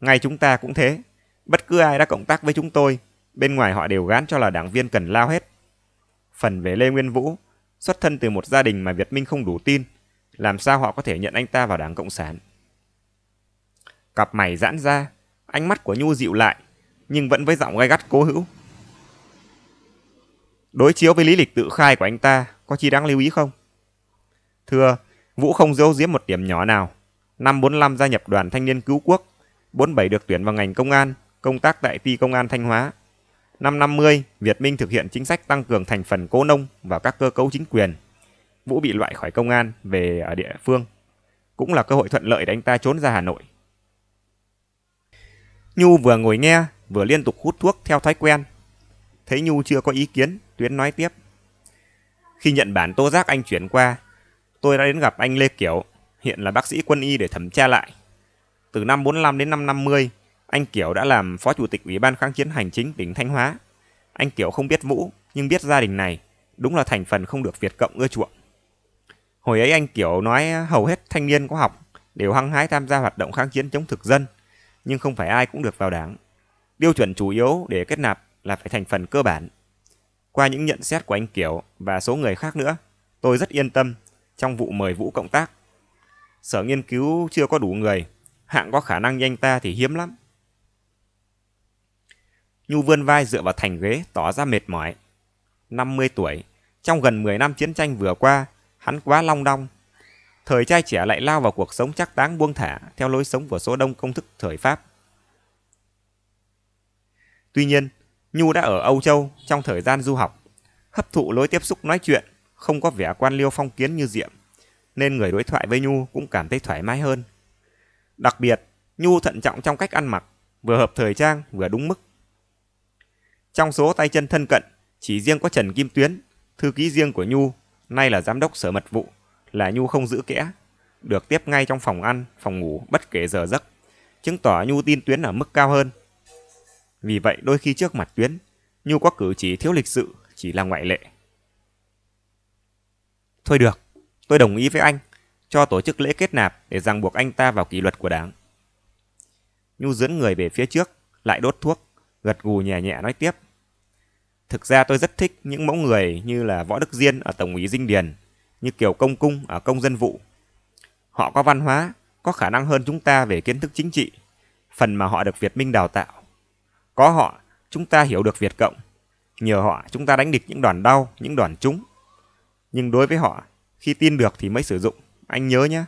Ngay chúng ta cũng thế, bất cứ ai đã cộng tác với chúng tôi, bên ngoài họ đều gán cho là đảng viên cần lao hết. Phần về Lê Nguyên Vũ, xuất thân từ một gia đình mà Việt Minh không đủ tin, làm sao họ có thể nhận anh ta vào đảng Cộng sản. Cặp mày giãn ra, ánh mắt của Nhu dịu lại, nhưng vẫn với giọng gai gắt cố hữu. Đối chiếu với lý lịch tự khai của anh ta, có chi đáng lưu ý không? Thưa, Vũ không giấu giếm một điểm nhỏ nào. Năm 45 gia nhập đoàn thanh niên cứu quốc, 47 được tuyển vào ngành công an, công tác tại ty công an Thanh Hóa. Năm 50, Việt Minh thực hiện chính sách tăng cường thành phần cố nông vào các cơ cấu chính quyền. Vũ bị loại khỏi công an về ở địa phương. Cũng là cơ hội thuận lợi để anh ta trốn ra Hà Nội. Nhu vừa ngồi nghe vừa liên tục hút thuốc theo thói quen. Thấy Nhu chưa có ý kiến, Tuyến nói tiếp. Khi nhận bản tô giác anh chuyển qua, tôi đã đến gặp anh Lê Kiểu, hiện là bác sĩ quân y để thẩm tra lại. Từ năm 45 đến năm 50, anh Kiểu đã làm phó chủ tịch Ủy ban kháng chiến hành chính tỉnh Thanh Hóa. Anh Kiểu không biết Vũ, nhưng biết gia đình này, đúng là thành phần không được Việt Cộng ưa chuộng. Hồi ấy anh Kiểu nói hầu hết thanh niên có học đều hăng hái tham gia hoạt động kháng chiến chống thực dân, nhưng không phải ai cũng được vào đảng. Tiêu chuẩn chủ yếu để kết nạp là phải thành phần cơ bản. Qua những nhận xét của anh Kiểu và số người khác nữa, tôi rất yên tâm trong vụ mời Vũ cộng tác. Sở nghiên cứu chưa có đủ người, hạng có khả năng nhanh ta thì hiếm lắm. Nhu vươn vai dựa vào thành ghế tỏ ra mệt mỏi. 50 tuổi, trong gần 10 năm chiến tranh vừa qua, hắn quá long đong. Thời trai trẻ lại lao vào cuộc sống chắc táng buông thả theo lối sống của số đông công thức thời Pháp. Tuy nhiên, Nhu đã ở Âu Châu trong thời gian du học, hấp thụ lối tiếp xúc nói chuyện, không có vẻ quan liêu phong kiến như Diệm, nên người đối thoại với Nhu cũng cảm thấy thoải mái hơn. Đặc biệt, Nhu thận trọng trong cách ăn mặc, vừa hợp thời trang vừa đúng mức. Trong số tay chân thân cận, chỉ riêng có Trần Kim Tuyến, thư ký riêng của Nhu, nay là giám đốc sở mật vụ, là Nhu không giữ kẽ, được tiếp ngay trong phòng ăn, phòng ngủ bất kể giờ giấc, chứng tỏ Nhu tin Tuyến ở mức cao hơn. Vì vậy đôi khi trước mặt Tuyến, Nhu có cử chỉ thiếu lịch sự chỉ là ngoại lệ. Thôi được, tôi đồng ý với anh, cho tổ chức lễ kết nạp để ràng buộc anh ta vào kỷ luật của đảng. Nhu dẫn người về phía trước, lại đốt thuốc, gật gù nhẹ nhẹ nói tiếp. Thực ra tôi rất thích những mẫu người như là Võ Đức Diên ở Tổng ủy Dinh Điền, như Kiều Công Cung ở Công Dân Vụ. Họ có văn hóa, có khả năng hơn chúng ta về kiến thức chính trị, phần mà họ được Việt Minh đào tạo. Có họ, chúng ta hiểu được Việt Cộng. Nhờ họ, chúng ta đánh địch những đoàn đau, những đoàn trúng. Nhưng đối với họ, khi tin được thì mới sử dụng. Anh nhớ nhé.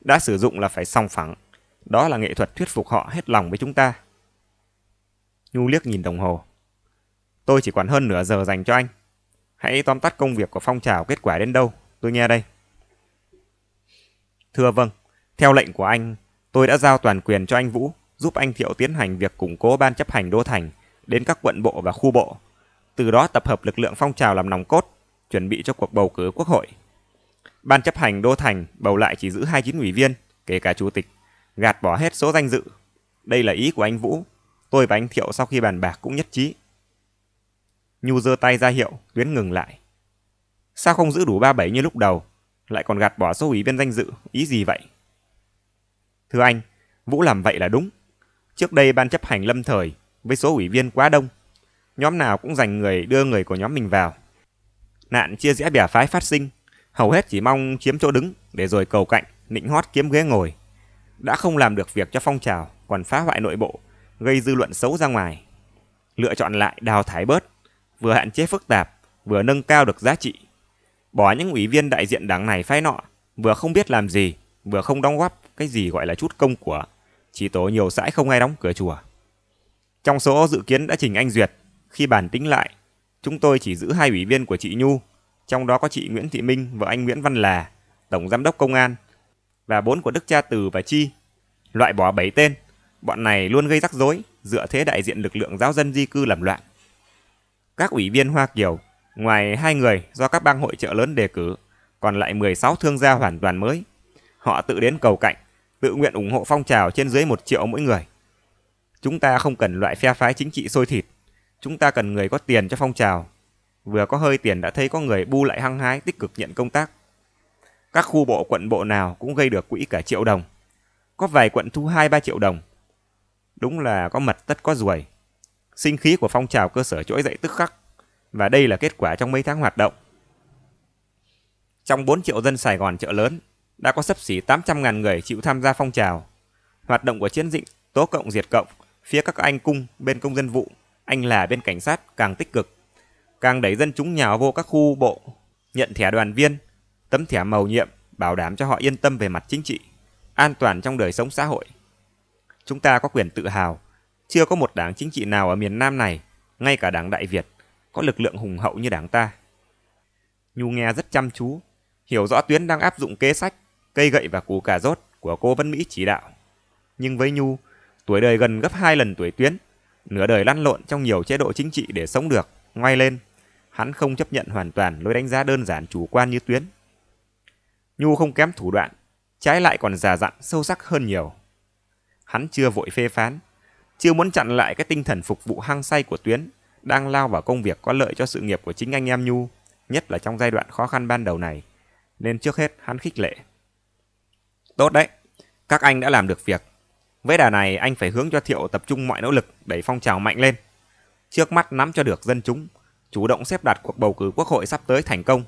Đã sử dụng là phải song phẳng. Đó là nghệ thuật thuyết phục họ hết lòng với chúng ta. Nhu liếc nhìn đồng hồ. Tôi chỉ còn hơn nửa giờ dành cho anh. Hãy tóm tắt công việc của phong trào kết quả đến đâu. Tôi nghe đây. Thưa vâng, theo lệnh của anh, tôi đã giao toàn quyền cho anh Vũ giúp anh Thiệu tiến hành việc củng cố ban chấp hành đô thành đến các quận bộ và khu bộ, từ đó tập hợp lực lượng phong trào làm nòng cốt, chuẩn bị cho cuộc bầu cử quốc hội. Ban chấp hành đô thành bầu lại chỉ giữ hai 29 ủy viên, kể cả chủ tịch, gạt bỏ hết số danh dự. Đây là ý của anh Vũ. Tôi và anh Thiệu sau khi bàn bạc cũng nhất trí. Nhu giơ tay ra hiệu, Tuyến ngừng lại. Sao không giữ đủ 37 như lúc đầu, lại còn gạt bỏ số ủy viên danh dự, ý gì vậy? Thưa anh, Vũ làm vậy là đúng, Trước đây ban chấp hành lâm thời, với số ủy viên quá đông, nhóm nào cũng dành người đưa người của nhóm mình vào. Nạn chia rẽ bè phái phát sinh, hầu hết chỉ mong chiếm chỗ đứng để rồi cầu cạnh, nịnh hót kiếm ghế ngồi. Đã không làm được việc cho phong trào, còn phá hoại nội bộ, gây dư luận xấu ra ngoài. Lựa chọn lại đào thải bớt, vừa hạn chế phức tạp, vừa nâng cao được giá trị. Bỏ những ủy viên đại diện đảng này phái nọ, vừa không biết làm gì, vừa không đóng góp cái gì gọi là chút công của. Chỉ tố nhiều xã không ai đóng cửa chùa. Trong số dự kiến đã trình anh duyệt, khi bàn tính lại, chúng tôi chỉ giữ hai ủy viên của chị Nhu, trong đó có chị Nguyễn Thị Minh và anh Nguyễn Văn Là, tổng giám đốc công an, và bốn của Đức Cha Từ và Chi. Loại bỏ bảy tên, bọn này luôn gây rắc rối, dựa thế đại diện lực lượng giáo dân di cư làm loạn. Các ủy viên Hoa Kiều, ngoài hai người do các bang hội trợ lớn đề cử, còn lại 16 thương gia hoàn toàn mới. Họ tự đến cầu cạnh, tự nguyện ủng hộ phong trào trên dưới một triệu mỗi người. Chúng ta không cần loại phe phái chính trị sôi thịt, chúng ta cần người có tiền cho phong trào. Vừa có hơi tiền đã thấy có người bu lại hăng hái tích cực nhận công tác. Các khu bộ quận bộ nào cũng gây được quỹ cả triệu đồng. Có vài quận thu 2-3 triệu đồng. Đúng là có mật tất có ruồi. Sinh khí của phong trào cơ sở trỗi dậy tức khắc. Và đây là kết quả trong mấy tháng hoạt động. Trong 4 triệu dân Sài Gòn chợ lớn, đã có sấp xỉ 800.000 người chịu tham gia phong trào. Hoạt động của chiến dịch tố cộng diệt cộng, phía các anh cung bên công dân vụ, anh là bên cảnh sát càng tích cực, càng đẩy dân chúng nhào vô các khu bộ, nhận thẻ đoàn viên, tấm thẻ màu nhiệm bảo đảm cho họ yên tâm về mặt chính trị, an toàn trong đời sống xã hội. Chúng ta có quyền tự hào, chưa có một đảng chính trị nào ở miền Nam này, ngay cả đảng Đại Việt, có lực lượng hùng hậu như đảng ta. Nhu nghe rất chăm chú, hiểu rõ Tuyến đang áp dụng kế sách cây gậy và củ cà rốt của cô Vân Mỹ chỉ đạo. Nhưng với Nhu, tuổi đời gần gấp hai lần tuổi Tuyến, nửa đời lăn lộn trong nhiều chế độ chính trị để sống được, ngoay lên, hắn không chấp nhận hoàn toàn lối đánh giá đơn giản chủ quan như Tuyến. Nhu không kém thủ đoạn, trái lại còn già dặn sâu sắc hơn nhiều. Hắn chưa vội phê phán, chưa muốn chặn lại cái tinh thần phục vụ hăng say của Tuyến đang lao vào công việc có lợi cho sự nghiệp của chính anh em Nhu, nhất là trong giai đoạn khó khăn ban đầu này. Nên trước hết hắn khích lệ. Tốt đấy, các anh đã làm được việc. Với đà này anh phải hướng cho Thiệu tập trung mọi nỗ lực đẩy phong trào mạnh lên. Trước mắt nắm cho được dân chúng, chủ động xếp đặt cuộc bầu cử quốc hội sắp tới thành công.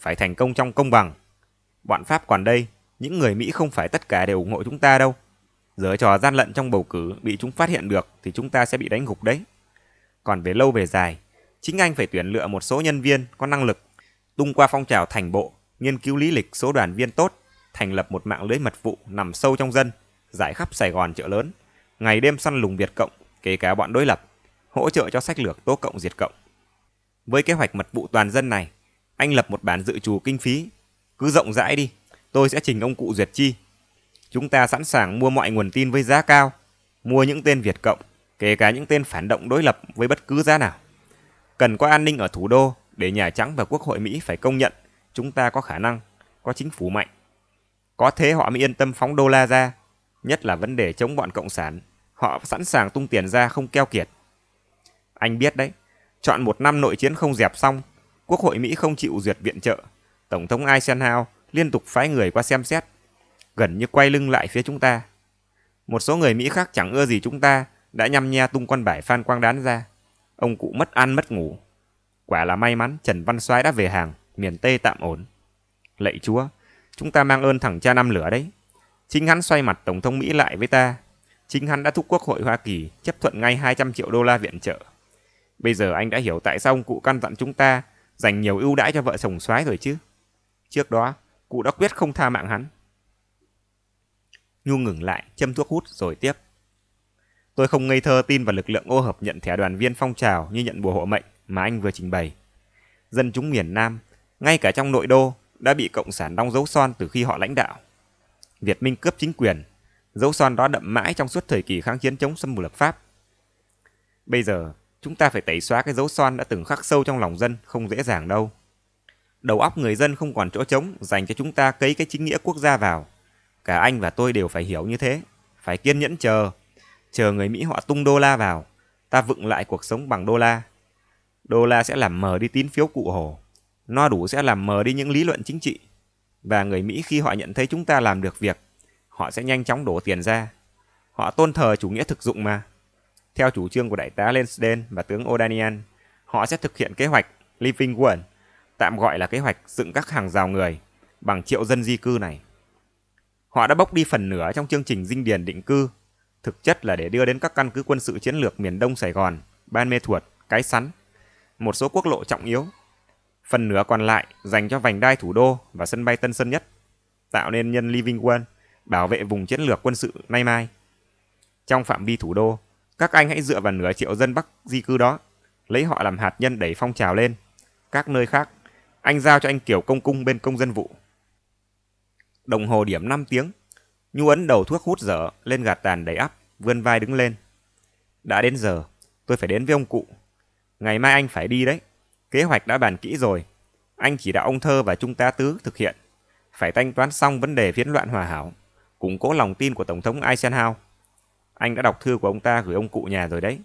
Phải thành công trong công bằng. Bọn Pháp còn đây, những người Mỹ không phải tất cả đều ủng hộ chúng ta đâu. Giờ trò gian lận trong bầu cử bị chúng phát hiện được thì chúng ta sẽ bị đánh gục đấy. Còn về lâu về dài, chính anh phải tuyển lựa một số nhân viên có năng lực, tung qua phong trào thành bộ, nghiên cứu lý lịch số đoàn viên tốt, thành lập một mạng lưới mật vụ nằm sâu trong dân, giải khắp Sài Gòn chợ lớn, ngày đêm săn lùng Việt Cộng, kể cả bọn đối lập, hỗ trợ cho sách lược tố cộng diệt cộng. Với kế hoạch mật vụ toàn dân này, anh lập một bản dự trù kinh phí, cứ rộng rãi đi, tôi sẽ trình ông cụ duyệt chi. Chúng ta sẵn sàng mua mọi nguồn tin với giá cao, mua những tên Việt Cộng, kể cả những tên phản động đối lập với bất cứ giá nào. Cần có an ninh ở thủ đô để Nhà Trắng và Quốc hội Mỹ phải công nhận chúng ta có khả năng, có chính phủ mạnh. Có thế họ mới yên tâm phóng đô la ra. Nhất là vấn đề chống bọn Cộng sản. Họ sẵn sàng tung tiền ra không keo kiệt. Anh biết đấy, chọn một năm nội chiến không dẹp xong, Quốc hội Mỹ không chịu duyệt viện trợ. Tổng thống Eisenhower liên tục phái người qua xem xét, gần như quay lưng lại phía chúng ta. Một số người Mỹ khác chẳng ưa gì chúng ta, đã nhăm nhe tung con bài Phan Quang Đán ra. Ông cụ mất ăn mất ngủ. Quả là may mắn Trần Văn Soái đã về hàng, miền Tây tạm ổn. Lạy Chúa, Chúng ta mang ơn thằng cha năm lửa đấy. Chính hắn xoay mặt Tổng thống Mỹ lại với ta. Chính hắn đã thúc Quốc hội Hoa Kỳ chấp thuận ngay 200 triệu đô la viện trợ. Bây giờ anh đã hiểu tại sao ông cụ căn dặn chúng ta dành nhiều ưu đãi cho vợ chồng soái rồi chứ. Trước đó, cụ đã quyết không tha mạng hắn. Nhu ngừng lại, châm thuốc hút rồi tiếp. Tôi không ngây thơ tin vào lực lượng ô hợp nhận thẻ đoàn viên phong trào như nhận bùa hộ mệnh mà anh vừa trình bày. Dân chúng miền Nam, ngay cả trong nội đô, đã bị Cộng sản đóng dấu son từ khi họ lãnh đạo. Việt Minh cướp chính quyền, dấu son đó đậm mãi trong suốt thời kỳ kháng chiến chống xâm lược Pháp. Bây giờ, chúng ta phải tẩy xóa cái dấu son đã từng khắc sâu trong lòng dân không dễ dàng đâu. Đầu óc người dân không còn chỗ trống dành cho chúng ta cấy cái chính nghĩa quốc gia vào. Cả anh và tôi đều phải hiểu như thế, phải kiên nhẫn chờ, chờ người Mỹ họ tung đô la vào, ta vựng lại cuộc sống bằng đô la. Đô la sẽ làm mờ đi tín phiếu cụ hồ no đủ sẽ làm mờ đi những lý luận chính trị. Và người Mỹ khi họ nhận thấy chúng ta làm được việc, họ sẽ nhanh chóng đổ tiền ra. Họ tôn thờ chủ nghĩa thực dụng mà. Theo chủ trương của đại tá Lensden và tướng O'Daniel, họ sẽ thực hiện kế hoạch Living Wall, tạm gọi là kế hoạch dựng các hàng rào người bằng triệu dân di cư này. Họ đã bốc đi phần nửa trong chương trình dinh điền định cư, thực chất là để đưa đến các căn cứ quân sự chiến lược miền Đông Sài Gòn, Ban Mê Thuột, Cái Sắn, một số quốc lộ trọng yếu Phần nửa còn lại dành cho vành đai thủ đô và sân bay Tân Sơn Nhất, tạo nên nhân Living Quân, bảo vệ vùng chiến lược quân sự nay mai. Trong phạm vi thủ đô, các anh hãy dựa vào nửa triệu dân Bắc di cư đó, lấy họ làm hạt nhân đẩy phong trào lên. Các nơi khác, anh giao cho anh kiểu Công Cung bên công dân vụ. Đồng hồ điểm 5 tiếng, Nhu ấn đầu thuốc hút dở lên gạt tàn đầy áp, vươn vai đứng lên. Đã đến giờ, tôi phải đến với ông cụ. Ngày mai anh phải đi đấy. Kế hoạch đã bàn kỹ rồi. Anh chỉ đạo ông Thơ và Trung tá Tứ thực hiện. Phải thanh toán xong vấn đề phiến loạn hòa hảo, củng cố lòng tin của Tổng thống Eisenhower. Anh đã đọc thư của ông ta gửi ông cụ nhà rồi đấy.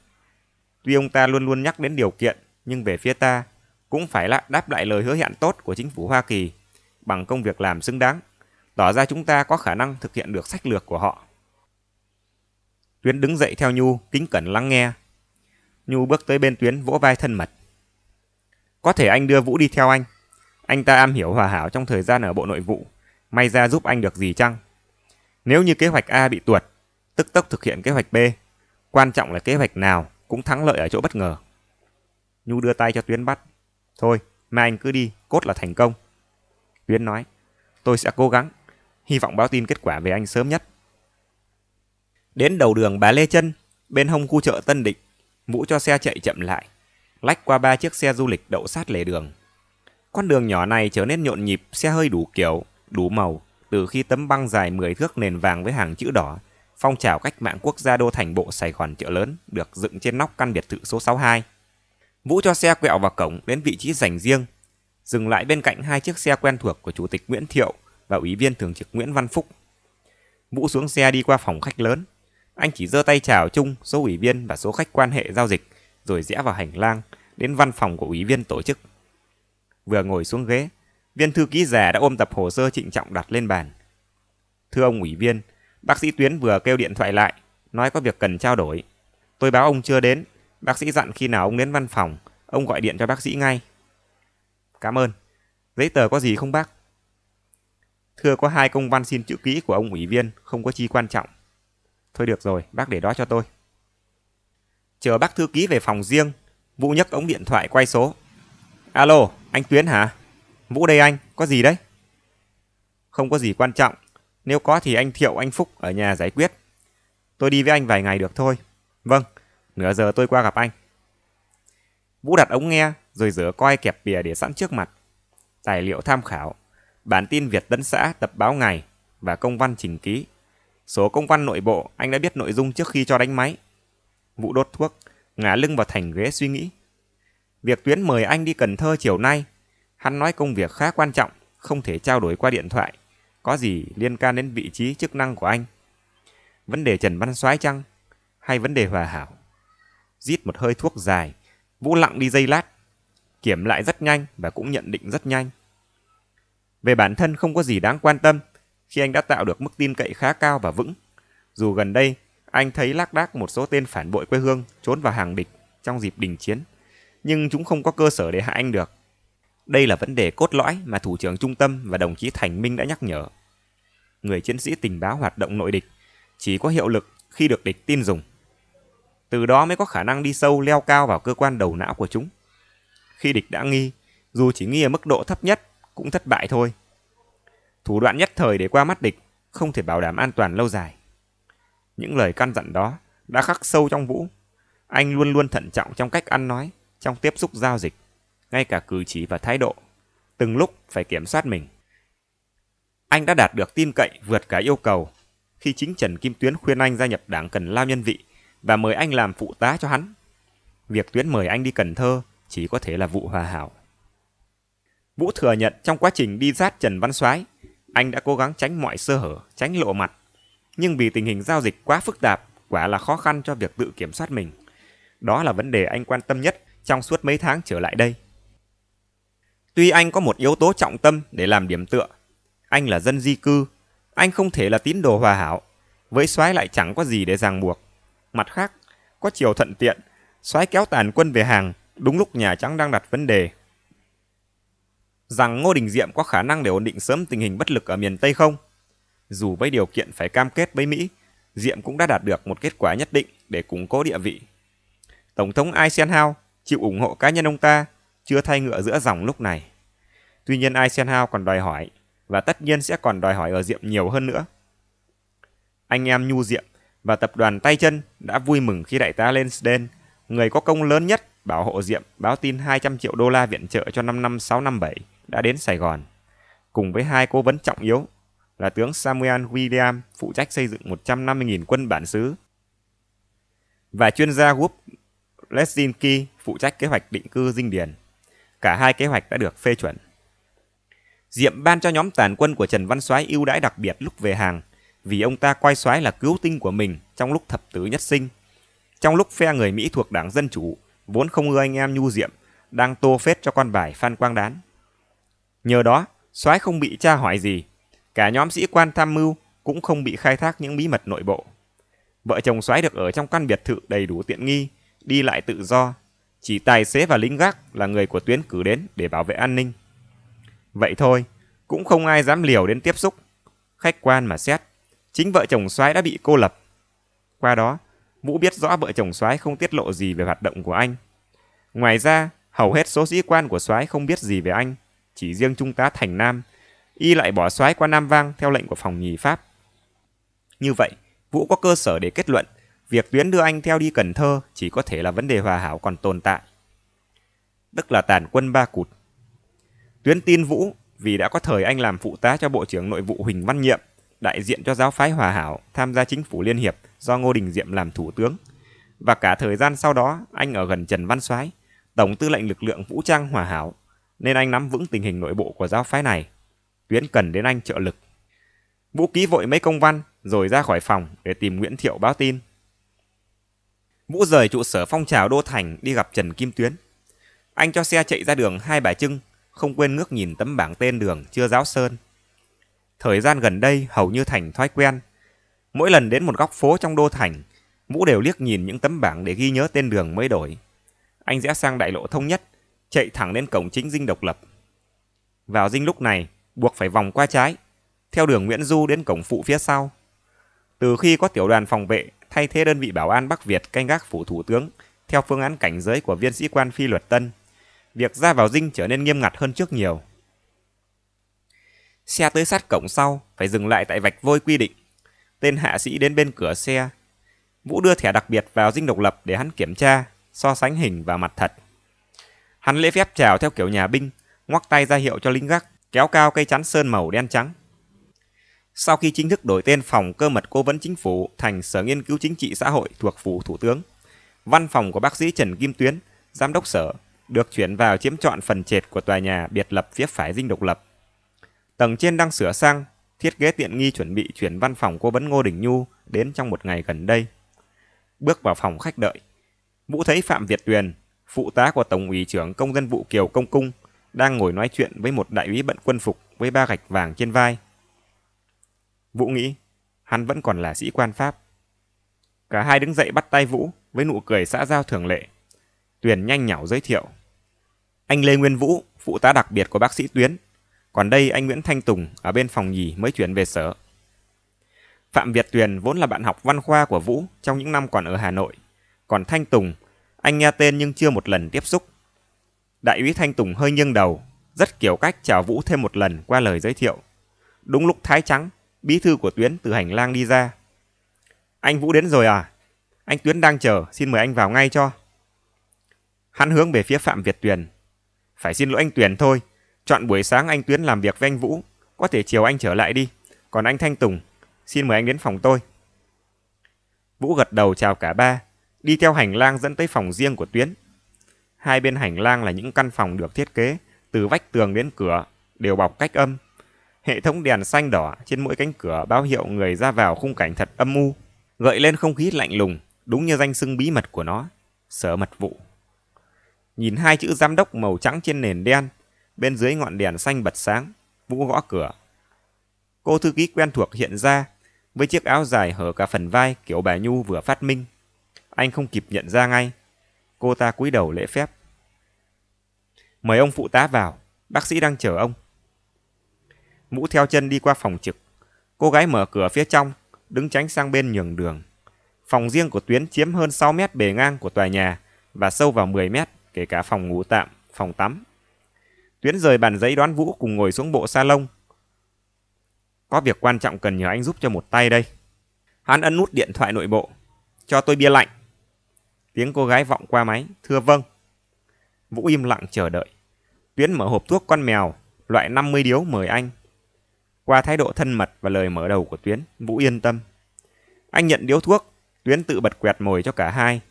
Tuy ông ta luôn luôn nhắc đến điều kiện, nhưng về phía ta, cũng phải lại đáp lại lời hứa hẹn tốt của chính phủ Hoa Kỳ bằng công việc làm xứng đáng, tỏ ra chúng ta có khả năng thực hiện được sách lược của họ. Tuyến đứng dậy theo Nhu, kính cẩn lắng nghe. Nhu bước tới bên Tuyến vỗ vai thân mật. Có thể anh đưa Vũ đi theo anh. Anh ta am hiểu hòa hảo trong thời gian ở Bộ Nội vụ. May ra giúp anh được gì chăng? Nếu như kế hoạch A bị tuột, tức tốc thực hiện kế hoạch B. Quan trọng là kế hoạch nào cũng thắng lợi ở chỗ bất ngờ. Nhu đưa tay cho Tuyến bắt. Thôi, mà anh cứ đi, cốt là thành công. Tuyến nói, tôi sẽ cố gắng, hy vọng báo tin kết quả về anh sớm nhất. Đến đầu đường bà Lê chân, bên hông khu chợ Tân Định, Vũ cho xe chạy chậm lại, lách qua ba chiếc xe du lịch đậu sát lề đường. Con đường nhỏ này trở nên nhộn nhịp, xe hơi đủ kiểu, đủ màu, từ khi tấm băng dài 10 thước nền vàng với hàng chữ đỏ, phong trào cách mạng quốc gia đô thành bộ Sài Gòn chợ lớn được dựng trên nóc căn biệt thự số 62. Vũ cho xe quẹo vào cổng đến vị trí dành riêng, dừng lại bên cạnh hai chiếc xe quen thuộc của Chủ tịch Nguyễn Thiệu và Ủy viên Thường trực Nguyễn Văn Phúc. Vũ xuống xe đi qua phòng khách lớn, anh chỉ giơ tay chào chung số ủy viên và số khách quan hệ giao dịch rồi rẽ vào hành lang đến văn phòng của ủy viên tổ chức. Vừa ngồi xuống ghế, viên thư ký già đã ôm tập hồ sơ trịnh trọng đặt lên bàn. Thưa ông ủy viên, bác sĩ Tuyến vừa kêu điện thoại lại, nói có việc cần trao đổi. Tôi báo ông chưa đến, bác sĩ dặn khi nào ông đến văn phòng, ông gọi điện cho bác sĩ ngay. Cảm ơn. Giấy tờ có gì không bác? Thưa có hai công văn xin chữ ký của ông ủy viên, không có chi quan trọng. Thôi được rồi, bác để đó cho tôi. Chờ bác thư ký về phòng riêng, Vũ nhấc ống điện thoại quay số. Alo, anh Tuyến hả? Vũ đây anh, có gì đấy? Không có gì quan trọng. Nếu có thì anh Thiệu anh Phúc ở nhà giải quyết. Tôi đi với anh vài ngày được thôi. Vâng, nửa giờ tôi qua gặp anh. Vũ đặt ống nghe rồi rửa coi kẹp bìa để sẵn trước mặt. Tài liệu tham khảo, bản tin Việt Tấn Xã tập báo ngày và công văn trình ký. Số công văn nội bộ anh đã biết nội dung trước khi cho đánh máy. Vũ đốt thuốc, ngả lưng vào thành ghế suy nghĩ. Việc Tuyến mời anh đi Cần Thơ chiều nay, hắn nói công việc khá quan trọng, không thể trao đổi qua điện thoại, có gì liên can đến vị trí chức năng của anh. Vấn đề Trần Văn Soái chăng? Hay vấn đề Hòa Hảo? Rít một hơi thuốc dài, Vũ lặng đi dây lát, kiểm lại rất nhanh và cũng nhận định rất nhanh. Về bản thân không có gì đáng quan tâm khi anh đã tạo được mức tin cậy khá cao và vững. Dù gần đây anh thấy lác đác một số tên phản bội quê hương trốn vào hàng địch trong dịp đình chiến, nhưng chúng không có cơ sở để hạ anh được. Đây là vấn đề cốt lõi mà thủ trưởng trung tâm và đồng chí Thành Minh đã nhắc nhở. Người chiến sĩ tình báo hoạt động nội địch chỉ có hiệu lực khi được địch tin dùng. Từ đó mới có khả năng đi sâu leo cao vào cơ quan đầu não của chúng. Khi địch đã nghi, dù chỉ nghi ở mức độ thấp nhất cũng thất bại thôi. Thủ đoạn nhất thời để qua mắt địch không thể bảo đảm an toàn lâu dài. Những lời căn dặn đó đã khắc sâu trong Vũ. Anh luôn luôn thận trọng trong cách ăn nói, trong tiếp xúc giao dịch, ngay cả cử chỉ và thái độ. Từng lúc phải kiểm soát mình. Anh đã đạt được tin cậy vượt cả yêu cầu khi chính Trần Kim Tuyến khuyên anh gia nhập đảng cần lao nhân vị và mời anh làm phụ tá cho hắn. Việc Tuyến mời anh đi Cần Thơ chỉ có thể là vụ hòa hảo. Vũ thừa nhận trong quá trình đi sát Trần Văn Soái, anh đã cố gắng tránh mọi sơ hở, tránh lộ mặt nhưng vì tình hình giao dịch quá phức tạp, quả là khó khăn cho việc tự kiểm soát mình. Đó là vấn đề anh quan tâm nhất trong suốt mấy tháng trở lại đây. Tuy anh có một yếu tố trọng tâm để làm điểm tựa, anh là dân di cư, anh không thể là tín đồ hòa hảo, với soái lại chẳng có gì để ràng buộc. Mặt khác, có chiều thuận tiện, soái kéo tàn quân về hàng đúng lúc Nhà Trắng đang đặt vấn đề. Rằng Ngô Đình Diệm có khả năng để ổn định sớm tình hình bất lực ở miền Tây không? dù với điều kiện phải cam kết với Mỹ, Diệm cũng đã đạt được một kết quả nhất định để củng cố địa vị. Tổng thống Eisenhower chịu ủng hộ cá nhân ông ta, chưa thay ngựa giữa dòng lúc này. Tuy nhiên Eisenhower còn đòi hỏi, và tất nhiên sẽ còn đòi hỏi ở Diệm nhiều hơn nữa. Anh em Nhu Diệm và tập đoàn Tay Chân đã vui mừng khi đại tá Lensden, người có công lớn nhất bảo hộ Diệm báo tin 200 triệu đô la viện trợ cho năm năm đã đến Sài Gòn, cùng với hai cố vấn trọng yếu là tướng Samuel William phụ trách xây dựng 150.000 quân bản xứ. Và chuyên gia Whoop Lesinki phụ trách kế hoạch định cư dinh điền. Cả hai kế hoạch đã được phê chuẩn. Diệm ban cho nhóm tàn quân của Trần Văn Soái ưu đãi đặc biệt lúc về hàng, vì ông ta coi Soái là cứu tinh của mình trong lúc thập tử nhất sinh. Trong lúc phe người Mỹ thuộc Đảng Dân Chủ, vốn không ưa anh em nhu diệm, đang tô phết cho con bài Phan Quang Đán. Nhờ đó, Soái không bị tra hỏi gì Cả nhóm sĩ quan tham mưu cũng không bị khai thác những bí mật nội bộ. Vợ chồng soái được ở trong căn biệt thự đầy đủ tiện nghi, đi lại tự do, chỉ tài xế và lính gác là người của tuyến cử đến để bảo vệ an ninh. Vậy thôi, cũng không ai dám liều đến tiếp xúc. Khách quan mà xét, chính vợ chồng soái đã bị cô lập. Qua đó, Vũ biết rõ vợ chồng soái không tiết lộ gì về hoạt động của anh. Ngoài ra, hầu hết số sĩ quan của soái không biết gì về anh, chỉ riêng trung tá Thành Nam y lại bỏ xoáy qua Nam Vang theo lệnh của phòng nhì Pháp. Như vậy, Vũ có cơ sở để kết luận việc Tuyến đưa anh theo đi Cần Thơ chỉ có thể là vấn đề hòa hảo còn tồn tại. Tức là tàn quân ba cụt. Tuyến tin Vũ vì đã có thời anh làm phụ tá cho Bộ trưởng Nội vụ Huỳnh Văn Nhiệm, đại diện cho giáo phái hòa hảo tham gia chính phủ liên hiệp do Ngô Đình Diệm làm thủ tướng. Và cả thời gian sau đó, anh ở gần Trần Văn Soái, tổng tư lệnh lực lượng vũ trang hòa hảo, nên anh nắm vững tình hình nội bộ của giáo phái này Tuyến cần đến anh trợ lực. Vũ ký vội mấy công văn rồi ra khỏi phòng để tìm Nguyễn Thiệu báo tin. Vũ rời trụ sở phong trào Đô Thành đi gặp Trần Kim Tuyến. Anh cho xe chạy ra đường Hai Bà Trưng, không quên ngước nhìn tấm bảng tên đường chưa giáo sơn. Thời gian gần đây hầu như thành thói quen. Mỗi lần đến một góc phố trong Đô Thành, Vũ đều liếc nhìn những tấm bảng để ghi nhớ tên đường mới đổi. Anh rẽ sang đại lộ thông nhất, chạy thẳng lên cổng chính dinh độc lập. Vào dinh lúc này, buộc phải vòng qua trái, theo đường Nguyễn Du đến cổng phụ phía sau. Từ khi có tiểu đoàn phòng vệ thay thế đơn vị bảo an Bắc Việt canh gác phủ thủ tướng theo phương án cảnh giới của viên sĩ quan phi luật tân, việc ra vào dinh trở nên nghiêm ngặt hơn trước nhiều. Xe tới sát cổng sau phải dừng lại tại vạch vôi quy định. Tên hạ sĩ đến bên cửa xe. Vũ đưa thẻ đặc biệt vào dinh độc lập để hắn kiểm tra, so sánh hình và mặt thật. Hắn lễ phép chào theo kiểu nhà binh, ngoắc tay ra hiệu cho lính gác kéo cao cây chắn sơn màu đen trắng. Sau khi chính thức đổi tên Phòng Cơ mật Cố vấn Chính phủ thành Sở Nghiên cứu Chính trị Xã hội thuộc Phủ Thủ tướng, văn phòng của bác sĩ Trần Kim Tuyến, giám đốc sở, được chuyển vào chiếm trọn phần trệt của tòa nhà biệt lập phía phải dinh độc lập. Tầng trên đang sửa sang, thiết kế tiện nghi chuẩn bị chuyển văn phòng cố vấn Ngô Đình Nhu đến trong một ngày gần đây. Bước vào phòng khách đợi, Vũ thấy Phạm Việt Tuyền, phụ tá của Tổng ủy trưởng Công dân vụ Kiều Công Cung, đang ngồi nói chuyện với một đại úy bận quân phục với ba gạch vàng trên vai. Vũ nghĩ, hắn vẫn còn là sĩ quan Pháp. Cả hai đứng dậy bắt tay Vũ với nụ cười xã giao thường lệ. Tuyền nhanh nhảu giới thiệu. Anh Lê Nguyên Vũ, phụ tá đặc biệt của bác sĩ Tuyến. Còn đây anh Nguyễn Thanh Tùng ở bên phòng nhì mới chuyển về sở. Phạm Việt Tuyền vốn là bạn học văn khoa của Vũ trong những năm còn ở Hà Nội. Còn Thanh Tùng, anh nghe tên nhưng chưa một lần tiếp xúc. Đại úy Thanh Tùng hơi nghiêng đầu, rất kiểu cách chào Vũ thêm một lần qua lời giới thiệu. Đúng lúc Thái Trắng, bí thư của Tuyến từ hành lang đi ra. Anh Vũ đến rồi à? Anh Tuyến đang chờ, xin mời anh vào ngay cho. Hắn hướng về phía Phạm Việt Tuyền. Phải xin lỗi anh Tuyền thôi, chọn buổi sáng anh Tuyến làm việc với anh Vũ, có thể chiều anh trở lại đi. Còn anh Thanh Tùng, xin mời anh đến phòng tôi. Vũ gật đầu chào cả ba, đi theo hành lang dẫn tới phòng riêng của Tuyến. Hai bên hành lang là những căn phòng được thiết kế, từ vách tường đến cửa, đều bọc cách âm. Hệ thống đèn xanh đỏ trên mỗi cánh cửa báo hiệu người ra vào khung cảnh thật âm u, gợi lên không khí lạnh lùng, đúng như danh xưng bí mật của nó, sở mật vụ. Nhìn hai chữ giám đốc màu trắng trên nền đen, bên dưới ngọn đèn xanh bật sáng, Vũ gõ cửa. Cô thư ký quen thuộc hiện ra, với chiếc áo dài hở cả phần vai kiểu bà Nhu vừa phát minh. Anh không kịp nhận ra ngay. Cô ta cúi đầu lễ phép. Mời ông phụ tá vào, bác sĩ đang chờ ông. Vũ theo chân đi qua phòng trực. Cô gái mở cửa phía trong, đứng tránh sang bên nhường đường. Phòng riêng của Tuyến chiếm hơn 6 mét bề ngang của tòa nhà và sâu vào 10 mét, kể cả phòng ngủ tạm, phòng tắm. Tuyến rời bàn giấy đoán Vũ cùng ngồi xuống bộ salon. Có việc quan trọng cần nhờ anh giúp cho một tay đây. Hắn ấn nút điện thoại nội bộ. Cho tôi bia lạnh. Tiếng cô gái vọng qua máy. Thưa vâng. Vũ im lặng chờ đợi. Tuyến mở hộp thuốc con mèo, loại 50 điếu mời anh. Qua thái độ thân mật và lời mở đầu của Tuyến, Vũ yên tâm. Anh nhận điếu thuốc, Tuyến tự bật quẹt mồi cho cả hai.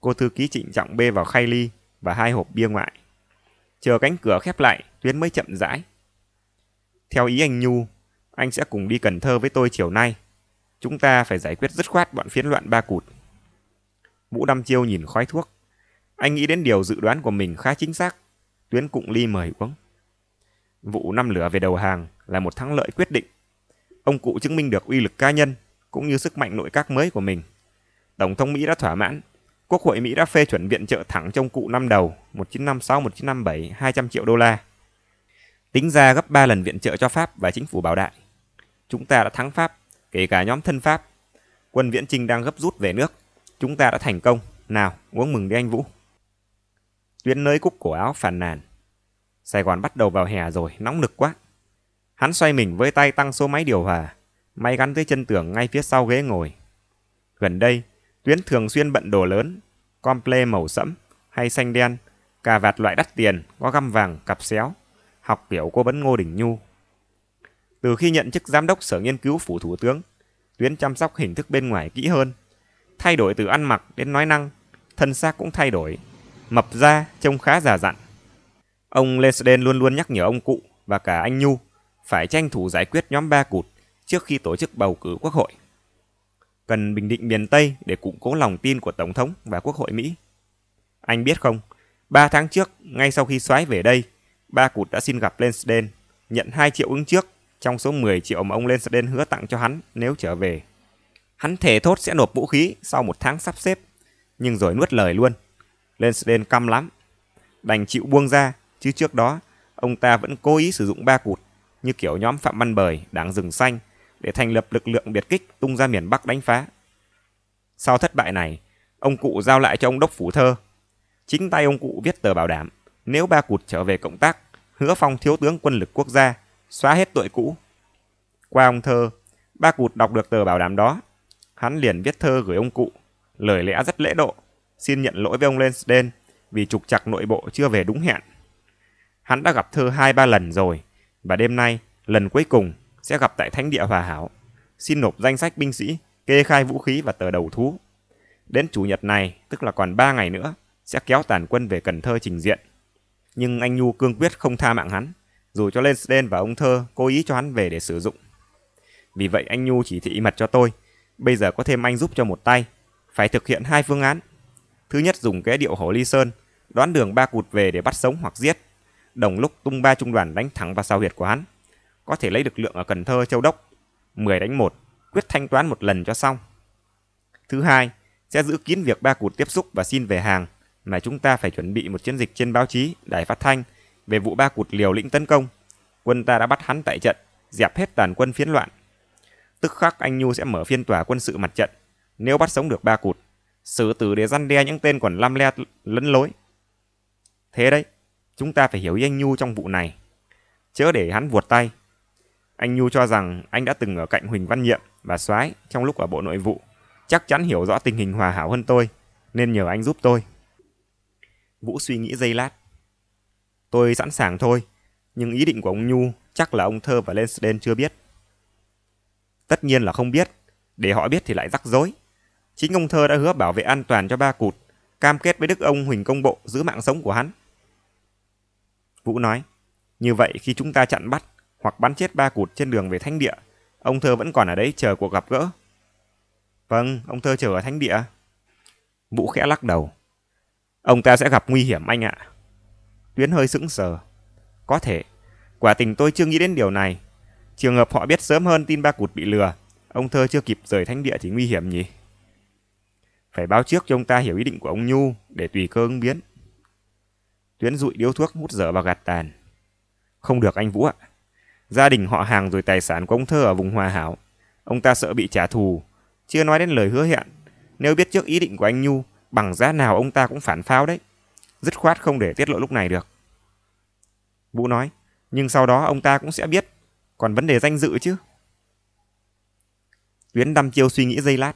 Cô thư ký trịnh trọng bê vào khay ly và hai hộp bia ngoại. Chờ cánh cửa khép lại, Tuyến mới chậm rãi. Theo ý anh Nhu, anh sẽ cùng đi Cần Thơ với tôi chiều nay. Chúng ta phải giải quyết dứt khoát bọn phiến loạn ba cụt. Vũ Đăm Chiêu nhìn khói thuốc. Anh nghĩ đến điều dự đoán của mình khá chính xác. Tuyến Cụng Ly mời uống. Vụ năm lửa về đầu hàng là một thắng lợi quyết định. Ông cụ chứng minh được uy lực cá nhân cũng như sức mạnh nội các mới của mình. Tổng thống Mỹ đã thỏa mãn, Quốc hội Mỹ đã phê chuẩn viện trợ thẳng trong cụ năm đầu 1956, 1957, 200 triệu đô la. Tính ra gấp 3 lần viện trợ cho Pháp và chính phủ bảo đại. Chúng ta đã thắng Pháp, kể cả nhóm thân Pháp. Quân Viễn Trinh đang gấp rút về nước. Chúng ta đã thành công. Nào, uống mừng đi anh Vũ. Tuyến nới cúc cổ áo phàn nàn. Sài Gòn bắt đầu vào hè rồi, nóng nực quá. Hắn xoay mình với tay tăng số máy điều hòa, máy gắn dưới chân tường ngay phía sau ghế ngồi. Gần đây, Tuyến thường xuyên bận đồ lớn, comple màu sẫm hay xanh đen, cà vạt loại đắt tiền, có găm vàng, cặp xéo, học kiểu cô Bấn Ngô Đình Nhu. Từ khi nhận chức giám đốc sở nghiên cứu phủ thủ tướng, Tuyến chăm sóc hình thức bên ngoài kỹ hơn. Thay đổi từ ăn mặc đến nói năng, thân xác cũng thay đổi, mập ra trông khá già dặn. Ông Lesden luôn luôn nhắc nhở ông cụ và cả anh Nhu phải tranh thủ giải quyết nhóm ba cụt trước khi tổ chức bầu cử quốc hội. Cần bình định miền Tây để củng cố lòng tin của Tổng thống và Quốc hội Mỹ. Anh biết không, ba tháng trước, ngay sau khi xoáy về đây, ba cụt đã xin gặp Lesden, nhận 2 triệu ứng trước trong số 10 triệu mà ông Lesden hứa tặng cho hắn nếu trở về. Hắn thề thốt sẽ nộp vũ khí sau một tháng sắp xếp, nhưng rồi nuốt lời luôn lên Lansden căm lắm. Đành chịu buông ra, chứ trước đó, ông ta vẫn cố ý sử dụng ba cụt, như kiểu nhóm Phạm Văn Bời, đảng rừng xanh, để thành lập lực lượng biệt kích tung ra miền Bắc đánh phá. Sau thất bại này, ông cụ giao lại cho ông đốc phủ thơ. Chính tay ông cụ viết tờ bảo đảm, nếu ba cụt trở về cộng tác, hứa phong thiếu tướng quân lực quốc gia, xóa hết tội cũ. Qua ông thơ, ba cụt đọc được tờ bảo đảm đó. Hắn liền viết thơ gửi ông cụ, lời lẽ rất lễ độ, xin nhận lỗi với ông Lansden vì trục trặc nội bộ chưa về đúng hẹn. Hắn đã gặp thơ hai ba lần rồi, và đêm nay, lần cuối cùng, sẽ gặp tại Thánh địa Hòa Hảo. Xin nộp danh sách binh sĩ, kê khai vũ khí và tờ đầu thú. Đến Chủ nhật này, tức là còn ba ngày nữa, sẽ kéo tàn quân về Cần Thơ trình diện. Nhưng anh Nhu cương quyết không tha mạng hắn, dù cho Lansden và ông Thơ cố ý cho hắn về để sử dụng. Vì vậy anh Nhu chỉ thị mật cho tôi, bây giờ có thêm anh giúp cho một tay, phải thực hiện hai phương án Thứ nhất dùng cái điệu hổ ly sơn, đoán đường ba cụt về để bắt sống hoặc giết. Đồng lúc tung ba trung đoàn đánh thẳng vào sao huyệt của hắn. Có thể lấy lực lượng ở Cần Thơ, Châu Đốc. 10 đánh một quyết thanh toán một lần cho xong. Thứ hai, sẽ giữ kín việc ba cụt tiếp xúc và xin về hàng mà chúng ta phải chuẩn bị một chiến dịch trên báo chí, đài phát thanh về vụ ba cụt liều lĩnh tấn công. Quân ta đã bắt hắn tại trận, dẹp hết tàn quân phiến loạn. Tức khắc anh Nhu sẽ mở phiên tòa quân sự mặt trận. Nếu bắt sống được ba cụt, xử tử để răn đe những tên còn lam le lấn lối. Thế đấy, chúng ta phải hiểu ý anh Nhu trong vụ này. Chớ để hắn vuột tay. Anh Nhu cho rằng anh đã từng ở cạnh Huỳnh Văn Nhiệm và Soái trong lúc ở Bộ Nội vụ. Chắc chắn hiểu rõ tình hình hòa hảo hơn tôi, nên nhờ anh giúp tôi. Vũ suy nghĩ giây lát. Tôi sẵn sàng thôi, nhưng ý định của ông Nhu chắc là ông Thơ và Lensden chưa biết. Tất nhiên là không biết, để họ biết thì lại rắc rối. Chính ông Thơ đã hứa bảo vệ an toàn cho ba cụt, cam kết với đức ông Huỳnh Công Bộ giữ mạng sống của hắn. Vũ nói, như vậy khi chúng ta chặn bắt hoặc bắn chết ba cụt trên đường về Thánh Địa, ông Thơ vẫn còn ở đấy chờ cuộc gặp gỡ. Vâng, ông Thơ chờ ở Thánh Địa. Vũ khẽ lắc đầu. Ông ta sẽ gặp nguy hiểm anh ạ. Tuyến hơi sững sờ. Có thể. Quả tình tôi chưa nghĩ đến điều này. Trường hợp họ biết sớm hơn tin ba cụt bị lừa, ông Thơ chưa kịp rời Thánh Địa thì nguy hiểm nhỉ? Phải báo trước cho ông ta hiểu ý định của ông Nhu để tùy cơ ứng biến. Tuyến rụi điếu thuốc hút dở vào gạt tàn. Không được anh Vũ ạ. Gia đình họ hàng rồi tài sản của ông Thơ ở vùng Hòa Hảo. Ông ta sợ bị trả thù. Chưa nói đến lời hứa hẹn. Nếu biết trước ý định của anh Nhu, bằng giá nào ông ta cũng phản pháo đấy. Dứt khoát không để tiết lộ lúc này được. Vũ nói, nhưng sau đó ông ta cũng sẽ biết. Còn vấn đề danh dự chứ. Tuyến đăm chiêu suy nghĩ giây lát.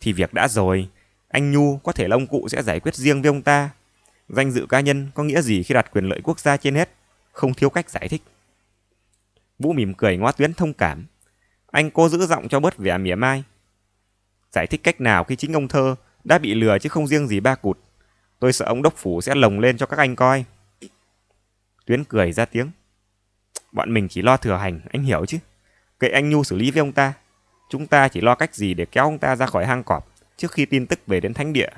Thì việc đã rồi, anh Nhu có thể là ông cụ sẽ giải quyết riêng với ông ta. Danh dự cá nhân có nghĩa gì khi đặt quyền lợi quốc gia trên hết, không thiếu cách giải thích. Vũ mỉm cười ngoa tuyến thông cảm. Anh cô giữ giọng cho bớt vẻ mỉa mai. Giải thích cách nào khi chính ông thơ đã bị lừa chứ không riêng gì ba cụt. Tôi sợ ông đốc phủ sẽ lồng lên cho các anh coi. Tuyến cười ra tiếng. Bọn mình chỉ lo thừa hành, anh hiểu chứ. Kệ anh Nhu xử lý với ông ta. Chúng ta chỉ lo cách gì để kéo ông ta ra khỏi hang cọp trước khi tin tức về đến thánh địa.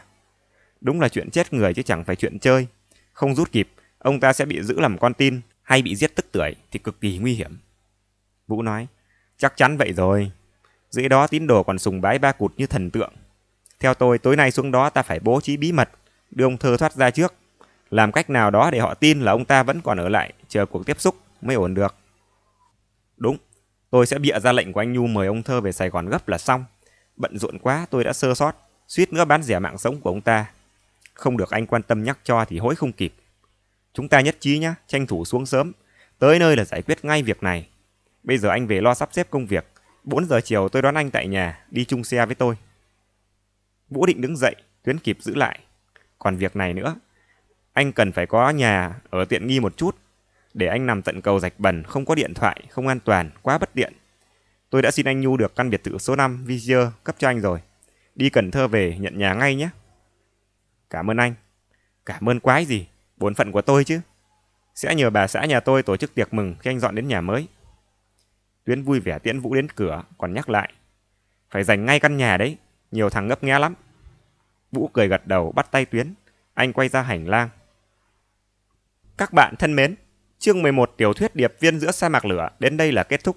Đúng là chuyện chết người chứ chẳng phải chuyện chơi. Không rút kịp, ông ta sẽ bị giữ làm con tin hay bị giết tức tuổi thì cực kỳ nguy hiểm. Vũ nói, chắc chắn vậy rồi. Dưới đó tín đồ còn sùng bái ba cụt như thần tượng. Theo tôi, tối nay xuống đó ta phải bố trí bí mật, đưa ông thơ thoát ra trước. Làm cách nào đó để họ tin là ông ta vẫn còn ở lại, chờ cuộc tiếp xúc mới ổn được. Đúng, tôi sẽ bịa ra lệnh của anh Nhu mời ông thơ về Sài Gòn gấp là xong. Bận rộn quá tôi đã sơ sót, suýt nữa bán rẻ mạng sống của ông ta. Không được anh quan tâm nhắc cho thì hối không kịp. Chúng ta nhất trí nhá tranh thủ xuống sớm. Tới nơi là giải quyết ngay việc này. Bây giờ anh về lo sắp xếp công việc. 4 giờ chiều tôi đón anh tại nhà, đi chung xe với tôi. Vũ định đứng dậy, Tuyến kịp giữ lại. Còn việc này nữa, anh cần phải có nhà ở tiện nghi một chút. Để anh nằm tận cầu rạch bần, không có điện thoại, không an toàn, quá bất tiện. Tôi đã xin anh Nhu được căn biệt thự số 5 Vizier cấp cho anh rồi. Đi Cần Thơ về nhận nhà ngay nhé. Cảm ơn anh. Cảm ơn quái gì, bổn phận của tôi chứ. Sẽ nhờ bà xã nhà tôi tổ chức tiệc mừng khi anh dọn đến nhà mới. Tuyến vui vẻ tiễn Vũ đến cửa, còn nhắc lại. Phải dành ngay căn nhà đấy, nhiều thằng ngấp nghé lắm. Vũ cười gật đầu bắt tay Tuyến, anh quay ra hành lang. Các bạn thân mến, chương 11 tiểu thuyết điệp viên giữa sa mạc lửa đến đây là kết thúc.